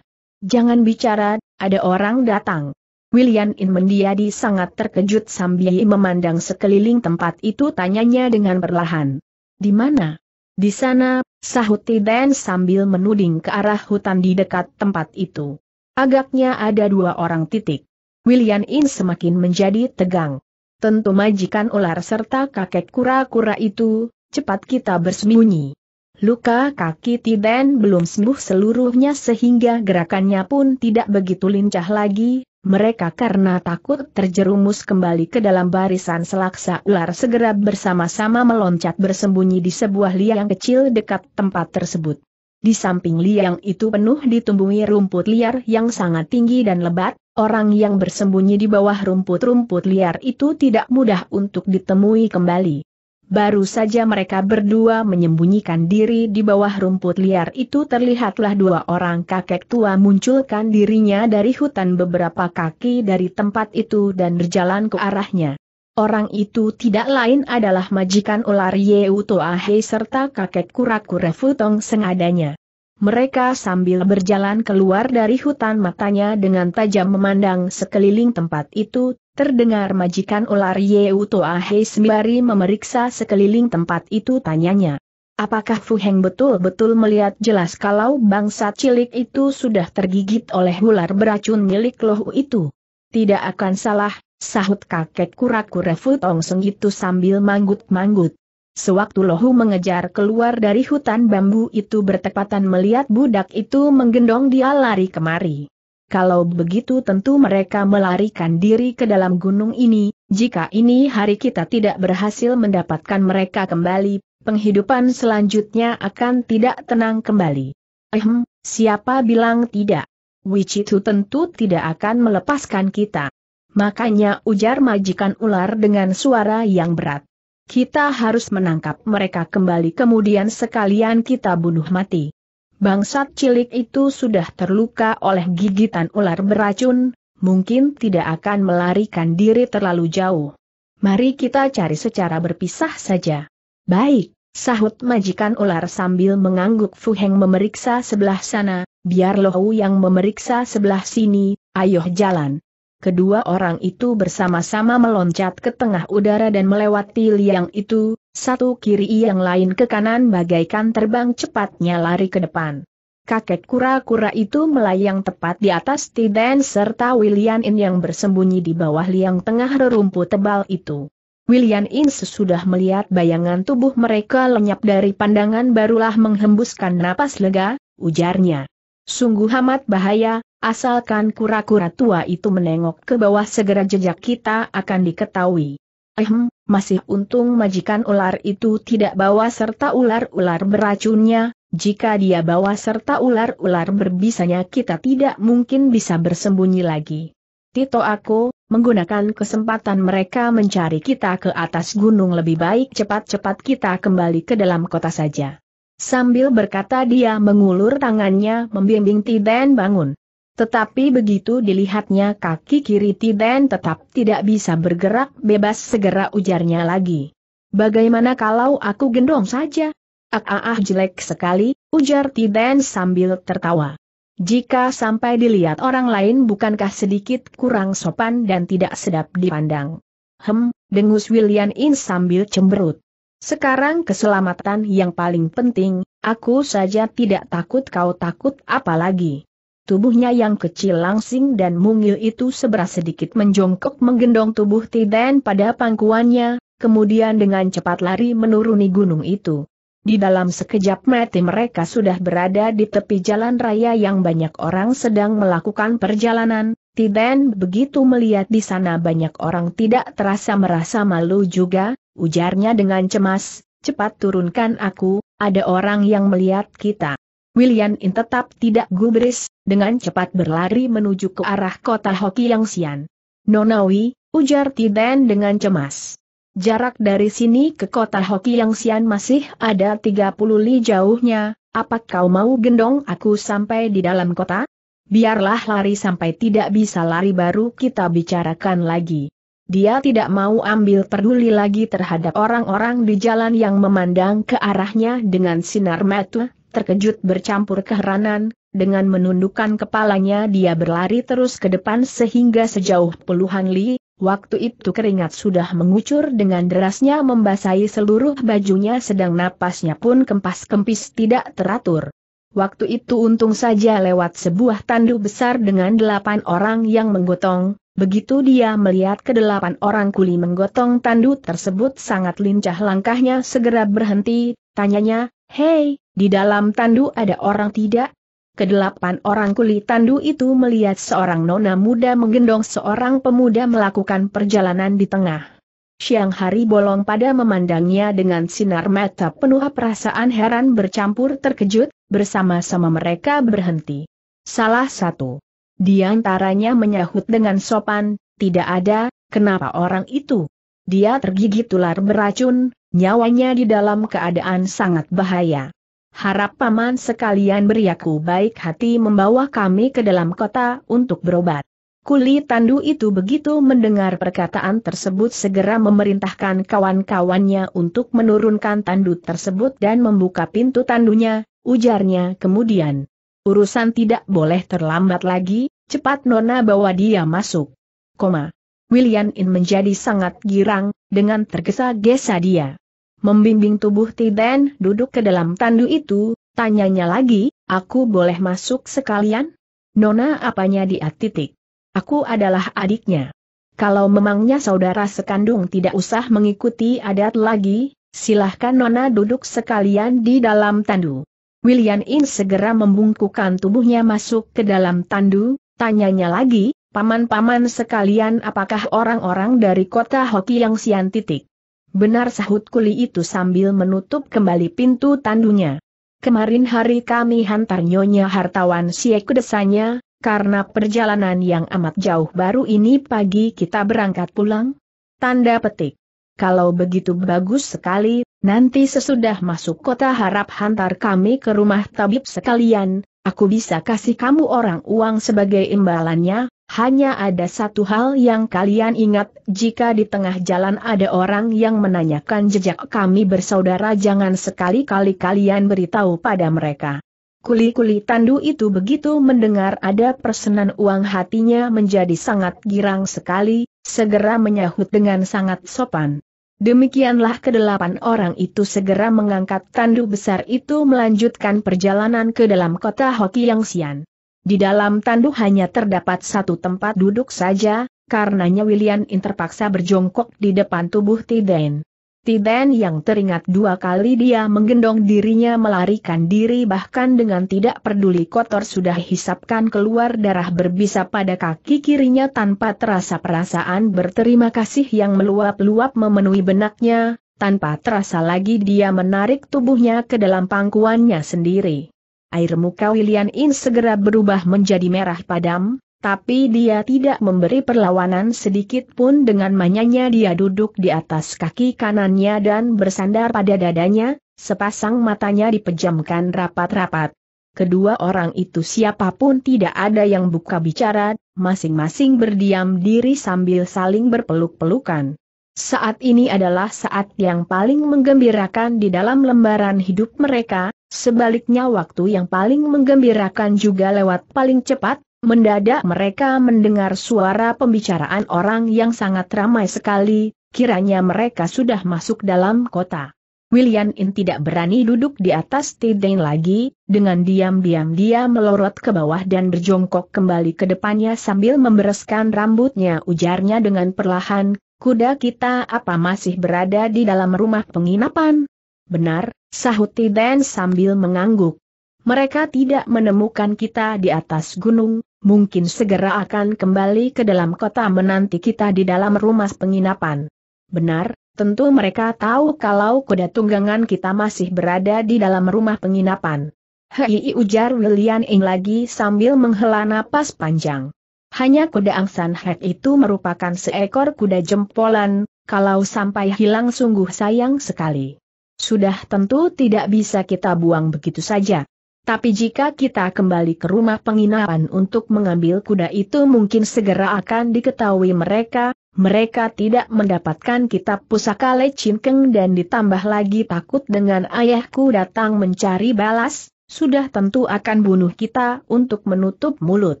Jangan bicara, ada orang datang. William In mendiadi sangat terkejut sambil memandang sekeliling tempat itu tanyanya dengan perlahan. Di mana? Di sana, sahut Tiden sambil menuding ke arah hutan di dekat tempat itu. Agaknya ada dua orang titik. William In semakin menjadi tegang. Tentu majikan ular serta kakek kura-kura itu, cepat kita bersembunyi. Luka kaki Tiden belum sembuh seluruhnya sehingga gerakannya pun tidak begitu lincah lagi, mereka karena takut terjerumus kembali ke dalam barisan selaksa ular segera bersama-sama meloncat bersembunyi di sebuah liang kecil dekat tempat tersebut. Di samping liang itu penuh ditumbuhi rumput liar yang sangat tinggi dan lebat, orang yang bersembunyi di bawah rumput-rumput liar itu tidak mudah untuk ditemui kembali. Baru saja mereka berdua menyembunyikan diri di bawah rumput liar itu terlihatlah dua orang kakek tua munculkan dirinya dari hutan beberapa kaki dari tempat itu dan berjalan ke arahnya. Orang itu tidak lain adalah majikan ular Yeu Toahe serta kakek kura-kura Futong sengadanya mereka sambil berjalan keluar dari hutan matanya dengan tajam memandang sekeliling tempat itu, terdengar majikan ular Uto Ahe sembari memeriksa sekeliling tempat itu tanyanya. Apakah Fu Heng betul-betul melihat jelas kalau bangsa cilik itu sudah tergigit oleh ular beracun milik loh itu? Tidak akan salah, sahut kakek kura-kura Fu Tong Seng itu sambil manggut-manggut. Sewaktu Lohu mengejar keluar dari hutan bambu itu bertepatan melihat budak itu menggendong dia lari kemari. Kalau begitu tentu mereka melarikan diri ke dalam gunung ini, jika ini hari kita tidak berhasil mendapatkan mereka kembali, penghidupan selanjutnya akan tidak tenang kembali. Ehem, siapa bilang tidak? Wichitu tentu tidak akan melepaskan kita. Makanya ujar majikan ular dengan suara yang berat. Kita harus menangkap mereka kembali kemudian sekalian kita bunuh mati. Bangsat cilik itu sudah terluka oleh gigitan ular beracun, mungkin tidak akan melarikan diri terlalu jauh. Mari kita cari secara berpisah saja. Baik, sahut majikan ular sambil mengangguk Fuheng memeriksa sebelah sana, biar Lohu yang memeriksa sebelah sini, ayo jalan kedua orang itu bersama-sama meloncat ke tengah udara dan melewati liang itu, satu kiri yang lain ke kanan bagaikan terbang cepatnya lari ke depan. Kakek kura-kura itu melayang tepat di atas Tiden serta William In yang bersembunyi di bawah liang tengah rerumput tebal itu. William In sesudah melihat bayangan tubuh mereka lenyap dari pandangan barulah menghembuskan napas lega, ujarnya. Sungguh amat bahaya, asalkan kura-kura tua itu menengok ke bawah segera jejak kita akan diketahui. Ehem, masih untung majikan ular itu tidak bawa serta ular-ular beracunnya, jika dia bawa serta ular-ular berbisanya kita tidak mungkin bisa bersembunyi lagi. Tito aku, menggunakan kesempatan mereka mencari kita ke atas gunung lebih baik cepat-cepat kita kembali ke dalam kota saja. Sambil berkata dia mengulur tangannya membimbing Tiden bangun. Tetapi begitu dilihatnya kaki kiri Tiden tetap tidak bisa bergerak bebas segera ujarnya lagi. Bagaimana kalau aku gendong saja? Ah, ah, ah jelek sekali, ujar Tiden sambil tertawa. Jika sampai dilihat orang lain bukankah sedikit kurang sopan dan tidak sedap dipandang. Hem, dengus William In sambil cemberut. Sekarang keselamatan yang paling penting, aku saja tidak takut kau takut apalagi. Tubuhnya yang kecil langsing dan mungil itu seberas sedikit menjongkok menggendong tubuh Tiden pada pangkuannya, kemudian dengan cepat lari menuruni gunung itu. Di dalam sekejap mati mereka sudah berada di tepi jalan raya yang banyak orang sedang melakukan perjalanan, Tiden begitu melihat di sana banyak orang tidak terasa merasa malu juga, ujarnya dengan cemas, cepat turunkan aku, ada orang yang melihat kita. William In tetap tidak gubris, dengan cepat berlari menuju ke arah kota Hoki yang sian. Nonawi, ujar Tiden dengan cemas. Jarak dari sini ke kota Hoki yang sian masih ada 30 li jauhnya, apa kau mau gendong aku sampai di dalam kota? Biarlah lari sampai tidak bisa lari baru kita bicarakan lagi. Dia tidak mau ambil peduli lagi terhadap orang-orang di jalan yang memandang ke arahnya dengan sinar mata, terkejut bercampur keheranan, dengan menundukkan kepalanya dia berlari terus ke depan sehingga sejauh puluhan li, waktu itu keringat sudah mengucur dengan derasnya membasahi seluruh bajunya sedang napasnya pun kempas-kempis tidak teratur. Waktu itu untung saja lewat sebuah tandu besar dengan delapan orang yang menggotong, Begitu dia melihat kedelapan orang kuli menggotong tandu tersebut sangat lincah langkahnya segera berhenti, tanyanya, Hei, di dalam tandu ada orang tidak? Kedelapan orang kuli tandu itu melihat seorang nona muda menggendong seorang pemuda melakukan perjalanan di tengah. Siang hari bolong pada memandangnya dengan sinar mata penuh perasaan heran bercampur terkejut, bersama-sama mereka berhenti. Salah satu di antaranya menyahut dengan sopan, tidak ada, kenapa orang itu? Dia tergigit ular beracun, nyawanya di dalam keadaan sangat bahaya. Harap paman sekalian beriaku baik hati membawa kami ke dalam kota untuk berobat. Kuli tandu itu begitu mendengar perkataan tersebut segera memerintahkan kawan-kawannya untuk menurunkan tandu tersebut dan membuka pintu tandunya, ujarnya kemudian. Urusan tidak boleh terlambat lagi, cepat Nona bawa dia masuk. Koma. William In menjadi sangat girang, dengan tergesa-gesa dia. Membimbing tubuh Tiden duduk ke dalam tandu itu, tanyanya lagi, aku boleh masuk sekalian? Nona apanya dia titik. Aku adalah adiknya. Kalau memangnya saudara sekandung tidak usah mengikuti adat lagi, silahkan Nona duduk sekalian di dalam tandu. William In segera membungkukkan tubuhnya masuk ke dalam tandu, tanyanya lagi, paman-paman sekalian apakah orang-orang dari kota Hoki yang sian titik? Benar sahut kuli itu sambil menutup kembali pintu tandunya. Kemarin hari kami hantar nyonya hartawan si ke desanya, karena perjalanan yang amat jauh baru ini pagi kita berangkat pulang. Tanda petik. Kalau begitu bagus sekali, Nanti sesudah masuk kota harap hantar kami ke rumah tabib sekalian, aku bisa kasih kamu orang uang sebagai imbalannya, hanya ada satu hal yang kalian ingat, jika di tengah jalan ada orang yang menanyakan jejak kami bersaudara jangan sekali-kali kalian beritahu pada mereka. Kuli-kuli tandu itu begitu mendengar ada persenan uang hatinya menjadi sangat girang sekali, segera menyahut dengan sangat sopan. Demikianlah kedelapan orang itu segera mengangkat tandu besar itu melanjutkan perjalanan ke dalam kota Hokiang Sian. Di dalam tandu hanya terdapat satu tempat duduk saja, karenanya William Interpaksa terpaksa berjongkok di depan tubuh Tiden. Ti yang teringat dua kali dia menggendong dirinya melarikan diri bahkan dengan tidak peduli kotor sudah hisapkan keluar darah berbisa pada kaki kirinya tanpa terasa perasaan berterima kasih yang meluap-luap memenuhi benaknya, tanpa terasa lagi dia menarik tubuhnya ke dalam pangkuannya sendiri. Air muka William In segera berubah menjadi merah padam, tapi dia tidak memberi perlawanan sedikit pun dengan manyanya dia duduk di atas kaki kanannya dan bersandar pada dadanya, sepasang matanya dipejamkan rapat-rapat. Kedua orang itu siapapun tidak ada yang buka bicara, masing-masing berdiam diri sambil saling berpeluk-pelukan. Saat ini adalah saat yang paling menggembirakan di dalam lembaran hidup mereka, sebaliknya waktu yang paling menggembirakan juga lewat paling cepat, Mendadak mereka mendengar suara pembicaraan orang yang sangat ramai sekali, kiranya mereka sudah masuk dalam kota. William In tidak berani duduk di atas Tidane lagi, dengan diam-diam dia melorot ke bawah dan berjongkok kembali ke depannya sambil membereskan rambutnya ujarnya dengan perlahan, kuda kita apa masih berada di dalam rumah penginapan? Benar, sahut Tidane sambil mengangguk. Mereka tidak menemukan kita di atas gunung, mungkin segera akan kembali ke dalam kota menanti kita di dalam rumah penginapan. Benar, tentu mereka tahu kalau kuda tunggangan kita masih berada di dalam rumah penginapan. Hei ujar Lilian Ing lagi sambil menghela napas panjang. Hanya kuda angsan hek itu merupakan seekor kuda jempolan, kalau sampai hilang sungguh sayang sekali. Sudah tentu tidak bisa kita buang begitu saja. Tapi jika kita kembali ke rumah penginapan untuk mengambil kuda itu mungkin segera akan diketahui mereka, mereka tidak mendapatkan kitab pusaka Lecingkeng dan ditambah lagi takut dengan ayahku datang mencari balas, sudah tentu akan bunuh kita untuk menutup mulut.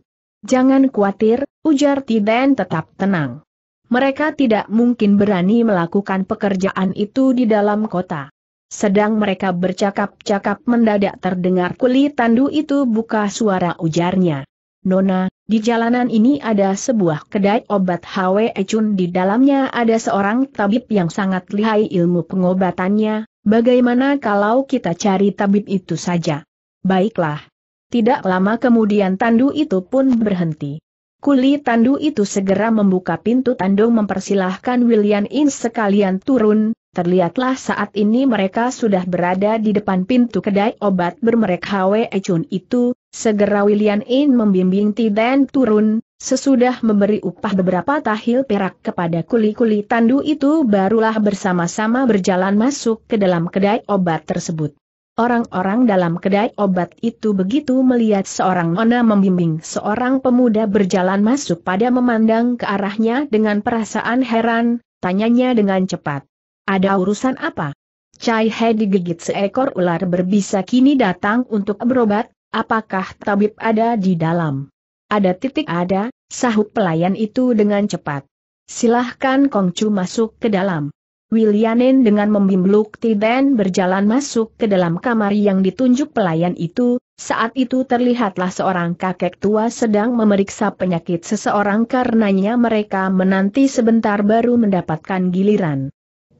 Jangan khawatir, ujar Tiden tetap tenang. Mereka tidak mungkin berani melakukan pekerjaan itu di dalam kota. Sedang mereka bercakap-cakap mendadak terdengar kuli tandu itu buka suara ujarnya. Nona, di jalanan ini ada sebuah kedai obat Hwe Chun di dalamnya ada seorang tabib yang sangat lihai ilmu pengobatannya, bagaimana kalau kita cari tabib itu saja? Baiklah. Tidak lama kemudian tandu itu pun berhenti. Kuli Tandu itu segera membuka pintu tandu mempersilahkan William In sekalian turun, terlihatlah saat ini mereka sudah berada di depan pintu kedai obat bermerek Hwe Chun itu, segera William In membimbing Tiden turun, sesudah memberi upah beberapa tahil perak kepada kuli-kuli Tandu itu barulah bersama-sama berjalan masuk ke dalam kedai obat tersebut. Orang-orang dalam kedai obat itu begitu melihat seorang nona membimbing seorang pemuda berjalan masuk pada memandang ke arahnya dengan perasaan heran, tanyanya dengan cepat. Ada urusan apa? Cai He digigit seekor ular berbisa kini datang untuk berobat, apakah tabib ada di dalam? Ada titik ada, sahut pelayan itu dengan cepat. Silahkan Kongcu masuk ke dalam. Willianen dengan membimbluk Tiden berjalan masuk ke dalam kamar yang ditunjuk pelayan itu, saat itu terlihatlah seorang kakek tua sedang memeriksa penyakit seseorang karenanya mereka menanti sebentar baru mendapatkan giliran.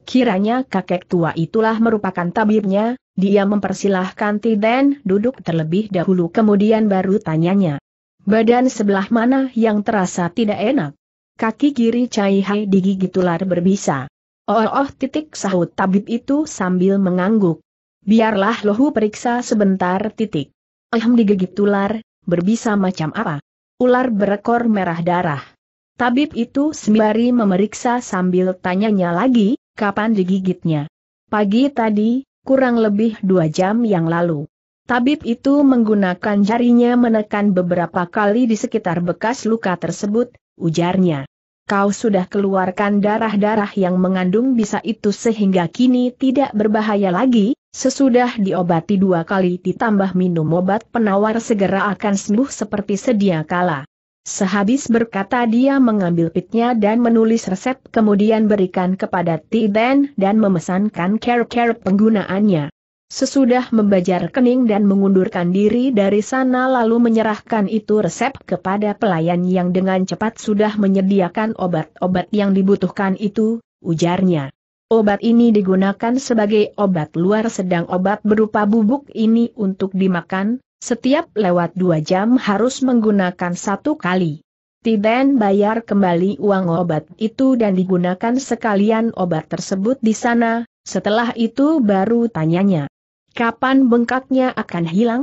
Kiranya kakek tua itulah merupakan tabirnya. dia mempersilahkan Tiden duduk terlebih dahulu kemudian baru tanyanya. Badan sebelah mana yang terasa tidak enak? Kaki kiri Cai Hai digigit ular berbisa. Oh, oh titik sahut tabib itu sambil mengangguk. Biarlah lohu periksa sebentar titik. Ehem digegit ular, berbisa macam apa? Ular berekor merah darah. Tabib itu sembari memeriksa sambil tanyanya lagi, kapan digigitnya? Pagi tadi, kurang lebih dua jam yang lalu. Tabib itu menggunakan jarinya menekan beberapa kali di sekitar bekas luka tersebut, ujarnya kau sudah keluarkan darah-darah yang mengandung bisa itu sehingga kini tidak berbahaya lagi, sesudah diobati dua kali ditambah minum obat penawar segera akan sembuh seperti sedia kala. Sehabis berkata dia mengambil pitnya dan menulis resep kemudian berikan kepada Tiden dan memesankan care-care penggunaannya. Sesudah membajar kening dan mengundurkan diri dari sana lalu menyerahkan itu resep kepada pelayan yang dengan cepat sudah menyediakan obat-obat yang dibutuhkan itu, ujarnya. Obat ini digunakan sebagai obat luar sedang obat berupa bubuk ini untuk dimakan, setiap lewat dua jam harus menggunakan satu kali. Tiden bayar kembali uang obat itu dan digunakan sekalian obat tersebut di sana, setelah itu baru tanyanya. Kapan bengkaknya akan hilang?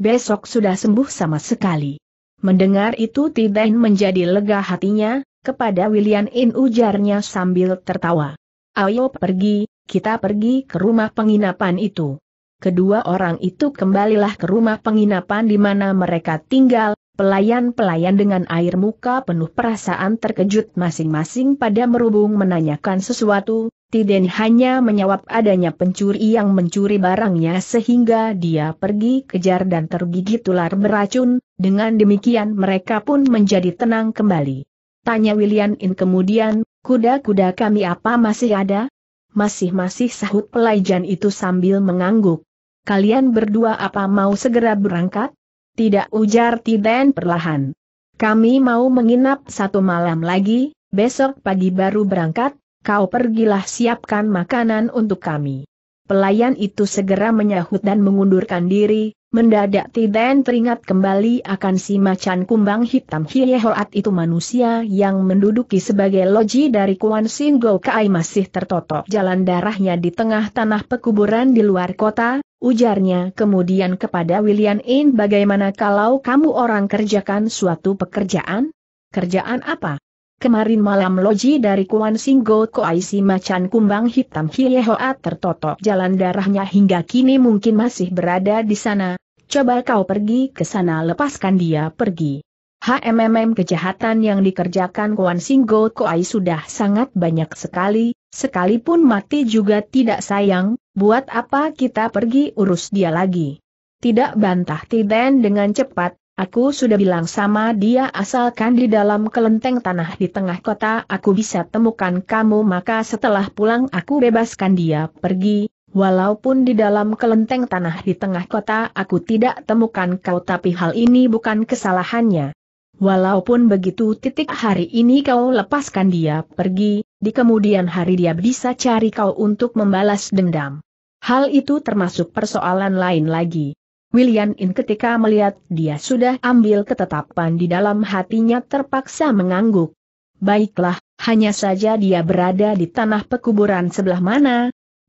Besok sudah sembuh sama sekali. Mendengar itu Tiden menjadi lega hatinya, kepada William In ujarnya sambil tertawa. Ayo pergi, kita pergi ke rumah penginapan itu. Kedua orang itu kembalilah ke rumah penginapan di mana mereka tinggal, Pelayan-pelayan dengan air muka penuh perasaan terkejut masing-masing pada merubung menanyakan sesuatu, Tiden hanya menjawab adanya pencuri yang mencuri barangnya sehingga dia pergi kejar dan tergigit ular beracun, dengan demikian mereka pun menjadi tenang kembali. Tanya William In kemudian, kuda-kuda kami apa masih ada? Masih-masih sahut pelayan itu sambil mengangguk. Kalian berdua apa mau segera berangkat? Tidak ujar Tiden perlahan. Kami mau menginap satu malam lagi, besok pagi baru berangkat, kau pergilah siapkan makanan untuk kami. Pelayan itu segera menyahut dan mengundurkan diri, mendadak Tiden teringat kembali akan si macan kumbang hitam Hiehoat itu manusia yang menduduki sebagai loji dari Kuan Singgo Kai masih tertotok jalan darahnya di tengah tanah pekuburan di luar kota, Ujarnya kemudian kepada William In bagaimana kalau kamu orang kerjakan suatu pekerjaan? Kerjaan apa? Kemarin malam loji dari Kuan Singgo Koaisi Macan Kumbang Hitam Hiehoa tertotok jalan darahnya hingga kini mungkin masih berada di sana. Coba kau pergi ke sana lepaskan dia pergi. HMMM kejahatan yang dikerjakan Kuan Singgo Koai sudah sangat banyak sekali, sekalipun mati juga tidak sayang, buat apa kita pergi urus dia lagi? Tidak bantah Tiden dengan cepat, aku sudah bilang sama dia asalkan di dalam kelenteng tanah di tengah kota aku bisa temukan kamu maka setelah pulang aku bebaskan dia pergi, Walaupun di dalam kelenteng tanah di tengah kota aku tidak temukan kau tapi hal ini bukan kesalahannya. Walaupun begitu titik hari ini kau lepaskan dia pergi, di kemudian hari dia bisa cari kau untuk membalas dendam. Hal itu termasuk persoalan lain lagi. William In ketika melihat dia sudah ambil ketetapan di dalam hatinya terpaksa mengangguk. Baiklah, hanya saja dia berada di tanah pekuburan sebelah mana?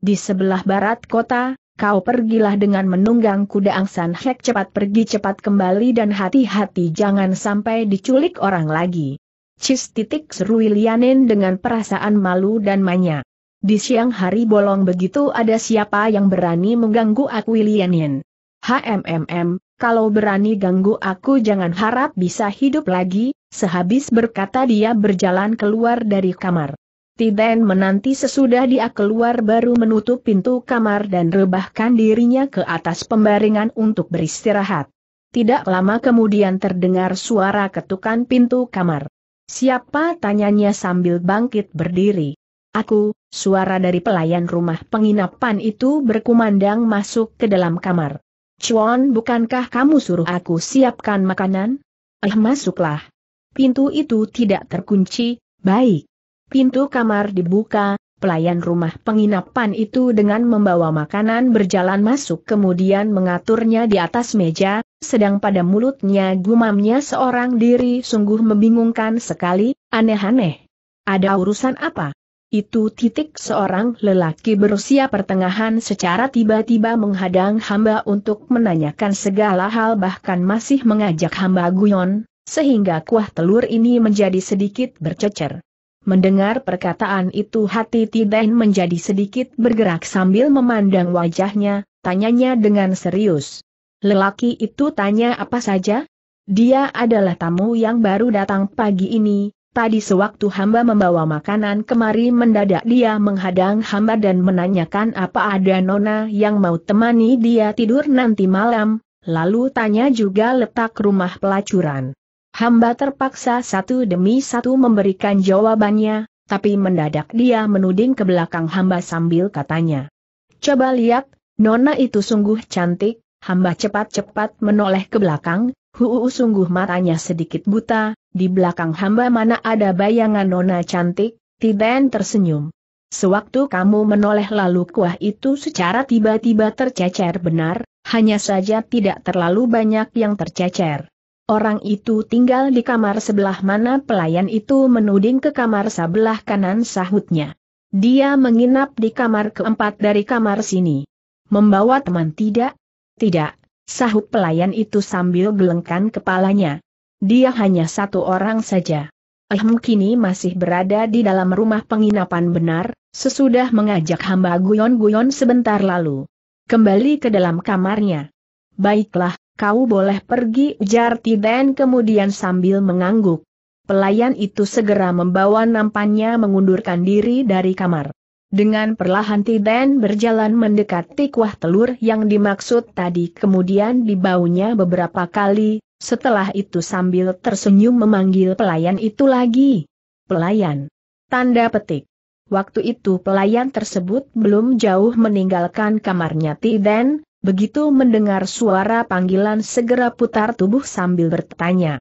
Di sebelah barat kota, kau pergilah dengan menunggang kuda angsan hek cepat pergi cepat kembali dan hati-hati jangan sampai diculik orang lagi. Cis titik seru dengan perasaan malu dan manya. Di siang hari bolong begitu ada siapa yang berani mengganggu aku Lianin. HMMM, kalau berani ganggu aku jangan harap bisa hidup lagi, sehabis berkata dia berjalan keluar dari kamar. Tiden menanti sesudah dia keluar baru menutup pintu kamar dan rebahkan dirinya ke atas pembaringan untuk beristirahat. Tidak lama kemudian terdengar suara ketukan pintu kamar. Siapa tanyanya sambil bangkit berdiri. Aku, suara dari pelayan rumah penginapan itu berkumandang masuk ke dalam kamar. Chuan bukankah kamu suruh aku siapkan makanan? Eh masuklah. Pintu itu tidak terkunci, baik. Pintu kamar dibuka, pelayan rumah penginapan itu dengan membawa makanan berjalan masuk kemudian mengaturnya di atas meja, sedang pada mulutnya gumamnya seorang diri sungguh membingungkan sekali, aneh-aneh. Ada urusan apa? Itu titik seorang lelaki berusia pertengahan secara tiba-tiba menghadang hamba untuk menanyakan segala hal bahkan masih mengajak hamba guyon, sehingga kuah telur ini menjadi sedikit bercecer. Mendengar perkataan itu hati Tiden menjadi sedikit bergerak sambil memandang wajahnya, tanyanya dengan serius. Lelaki itu tanya apa saja? Dia adalah tamu yang baru datang pagi ini, Tadi sewaktu hamba membawa makanan kemari mendadak dia menghadang hamba dan menanyakan apa ada nona yang mau temani dia tidur nanti malam, lalu tanya juga letak rumah pelacuran. Hamba terpaksa satu demi satu memberikan jawabannya, tapi mendadak dia menuding ke belakang hamba sambil katanya. Coba lihat, nona itu sungguh cantik, hamba cepat-cepat menoleh ke belakang, Huu sungguh matanya sedikit buta, di belakang hamba mana ada bayangan nona cantik, Tiden tersenyum. Sewaktu kamu menoleh lalu kuah itu secara tiba-tiba tercecer benar, hanya saja tidak terlalu banyak yang tercecer. Orang itu tinggal di kamar sebelah mana pelayan itu menuding ke kamar sebelah kanan sahutnya. Dia menginap di kamar keempat dari kamar sini. Membawa teman tidak? Tidak, Sahut pelayan itu sambil gelengkan kepalanya. Dia hanya satu orang saja. Ahem kini masih berada di dalam rumah penginapan benar, sesudah mengajak hamba guyon-guyon sebentar lalu. Kembali ke dalam kamarnya. Baiklah, kau boleh pergi ujar Tiden kemudian sambil mengangguk. Pelayan itu segera membawa nampannya mengundurkan diri dari kamar. Dengan perlahan Tiden berjalan mendekati kuah telur yang dimaksud tadi kemudian dibaunya beberapa kali, setelah itu sambil tersenyum memanggil pelayan itu lagi. Pelayan. Tanda petik. Waktu itu pelayan tersebut belum jauh meninggalkan kamarnya Tiden, Begitu mendengar suara panggilan segera putar tubuh sambil bertanya.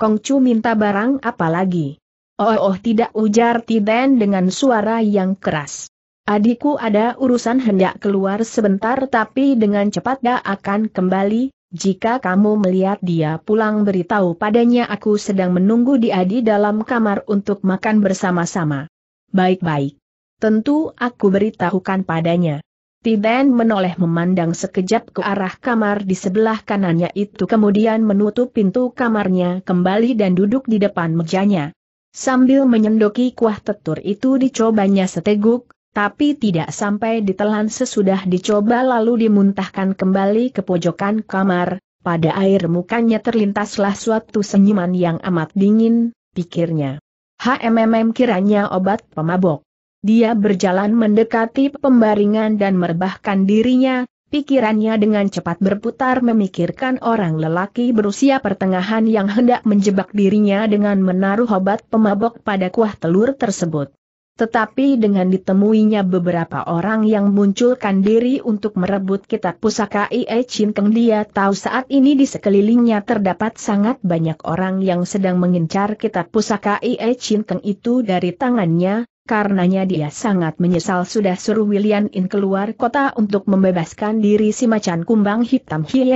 Kongcu minta barang apa lagi? Oh, oh tidak ujar Tiden dengan suara yang keras. Adikku ada urusan hendak keluar sebentar tapi dengan cepat dia akan kembali, jika kamu melihat dia pulang beritahu padanya aku sedang menunggu di Adi dalam kamar untuk makan bersama-sama. Baik-baik. Tentu aku beritahukan padanya. Tiden menoleh memandang sekejap ke arah kamar di sebelah kanannya itu kemudian menutup pintu kamarnya kembali dan duduk di depan mejanya. Sambil menyendoki kuah tetur itu dicobanya seteguk, tapi tidak sampai ditelan sesudah dicoba lalu dimuntahkan kembali ke pojokan kamar, pada air mukanya terlintaslah suatu senyuman yang amat dingin, pikirnya. HMMM kiranya obat pemabok. Dia berjalan mendekati pembaringan dan merebahkan dirinya, pikirannya dengan cepat berputar memikirkan orang lelaki berusia pertengahan yang hendak menjebak dirinya dengan menaruh obat pemabok pada kuah telur tersebut. Tetapi dengan ditemuinya beberapa orang yang munculkan diri untuk merebut kitab pusaka Ie Chin Keng dia tahu saat ini di sekelilingnya terdapat sangat banyak orang yang sedang mengincar kitab pusaka Ie Chin Keng itu dari tangannya, karenanya dia sangat menyesal sudah suruh William In keluar kota untuk membebaskan diri si macan kumbang hitam Hie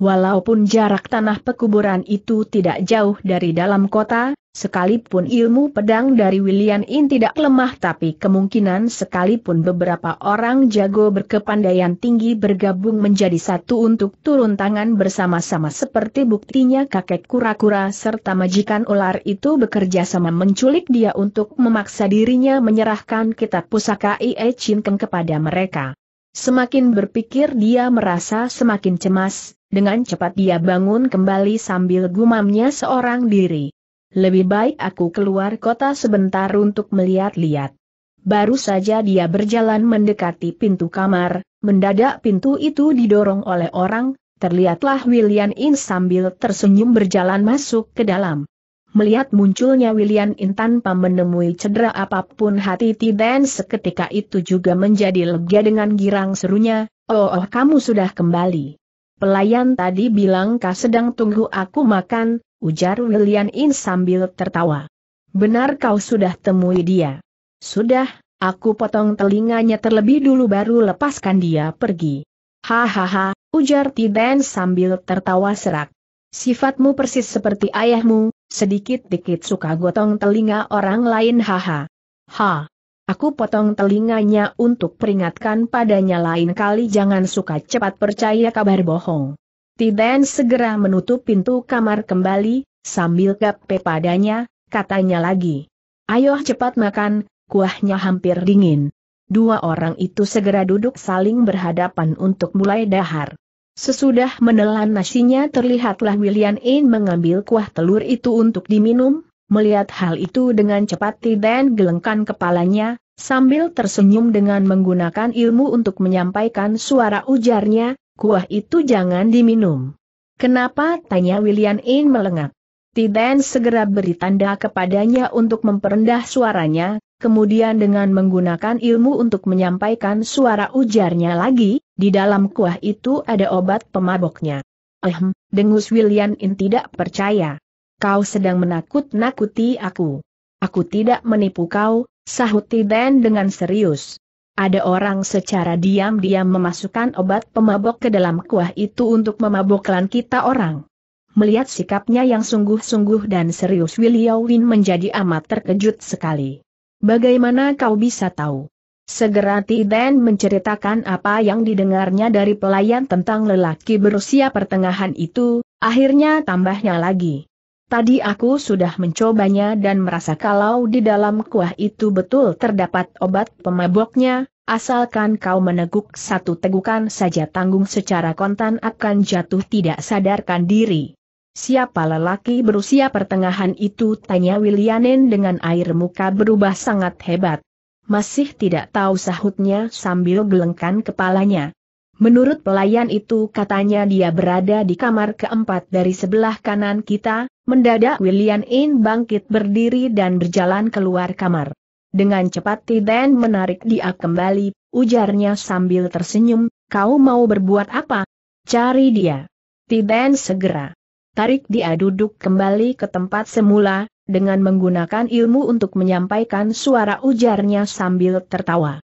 Walaupun jarak tanah pekuburan itu tidak jauh dari dalam kota, sekalipun ilmu pedang dari William In tidak lemah tapi kemungkinan sekalipun beberapa orang jago berkepandaian tinggi bergabung menjadi satu untuk turun tangan bersama-sama seperti buktinya kakek kura-kura serta majikan ular itu bekerja sama menculik dia untuk memaksa dirinya menyerahkan kitab pusaka Ie Chin Keng kepada mereka. Semakin berpikir dia merasa semakin cemas, dengan cepat dia bangun kembali sambil gumamnya seorang diri. Lebih baik aku keluar kota sebentar untuk melihat-lihat. Baru saja dia berjalan mendekati pintu kamar, mendadak pintu itu didorong oleh orang, terlihatlah William In sambil tersenyum berjalan masuk ke dalam. Melihat munculnya William In tanpa menemui cedera apapun hati Tiden seketika itu juga menjadi lega dengan girang serunya, oh, oh kamu sudah kembali. Pelayan tadi bilang kau sedang tunggu aku makan, ujar William In sambil tertawa. Benar kau sudah temui dia. Sudah, aku potong telinganya terlebih dulu baru lepaskan dia pergi. Hahaha, ujar Tiden sambil tertawa serak. Sifatmu persis seperti ayahmu, sedikit-dikit suka gotong telinga orang lain haha. Ha, Aku potong telinganya untuk peringatkan padanya lain kali jangan suka cepat percaya kabar bohong. Tiden segera menutup pintu kamar kembali, sambil gape padanya, katanya lagi. Ayo cepat makan, kuahnya hampir dingin. Dua orang itu segera duduk saling berhadapan untuk mulai dahar. Sesudah menelan nasinya terlihatlah William In mengambil kuah telur itu untuk diminum, Melihat hal itu dengan cepat Tiden gelengkan kepalanya, sambil tersenyum dengan menggunakan ilmu untuk menyampaikan suara ujarnya, kuah itu jangan diminum. Kenapa? tanya William In melengak. Tiden segera beri tanda kepadanya untuk memperendah suaranya, kemudian dengan menggunakan ilmu untuk menyampaikan suara ujarnya lagi, di dalam kuah itu ada obat pemaboknya. Ehm, dengus William In tidak percaya kau sedang menakut-nakuti aku. Aku tidak menipu kau, sahut Tiden dengan serius. Ada orang secara diam-diam memasukkan obat pemabok ke dalam kuah itu untuk memabokkan kita orang. Melihat sikapnya yang sungguh-sungguh dan serius William Win menjadi amat terkejut sekali. Bagaimana kau bisa tahu? Segera Tiden menceritakan apa yang didengarnya dari pelayan tentang lelaki berusia pertengahan itu, akhirnya tambahnya lagi. Tadi aku sudah mencobanya dan merasa kalau di dalam kuah itu betul terdapat obat pemaboknya, asalkan kau meneguk satu tegukan saja tanggung secara kontan akan jatuh tidak sadarkan diri. Siapa lelaki berusia pertengahan itu? tanya Wilianen dengan air muka berubah sangat hebat. Masih tidak tahu sahutnya sambil gelengkan kepalanya. Menurut pelayan itu katanya dia berada di kamar keempat dari sebelah kanan kita, mendadak William In bangkit berdiri dan berjalan keluar kamar. Dengan cepat Tiden menarik dia kembali, ujarnya sambil tersenyum, kau mau berbuat apa? Cari dia. Tiden segera tarik dia duduk kembali ke tempat semula, dengan menggunakan ilmu untuk menyampaikan suara ujarnya sambil tertawa.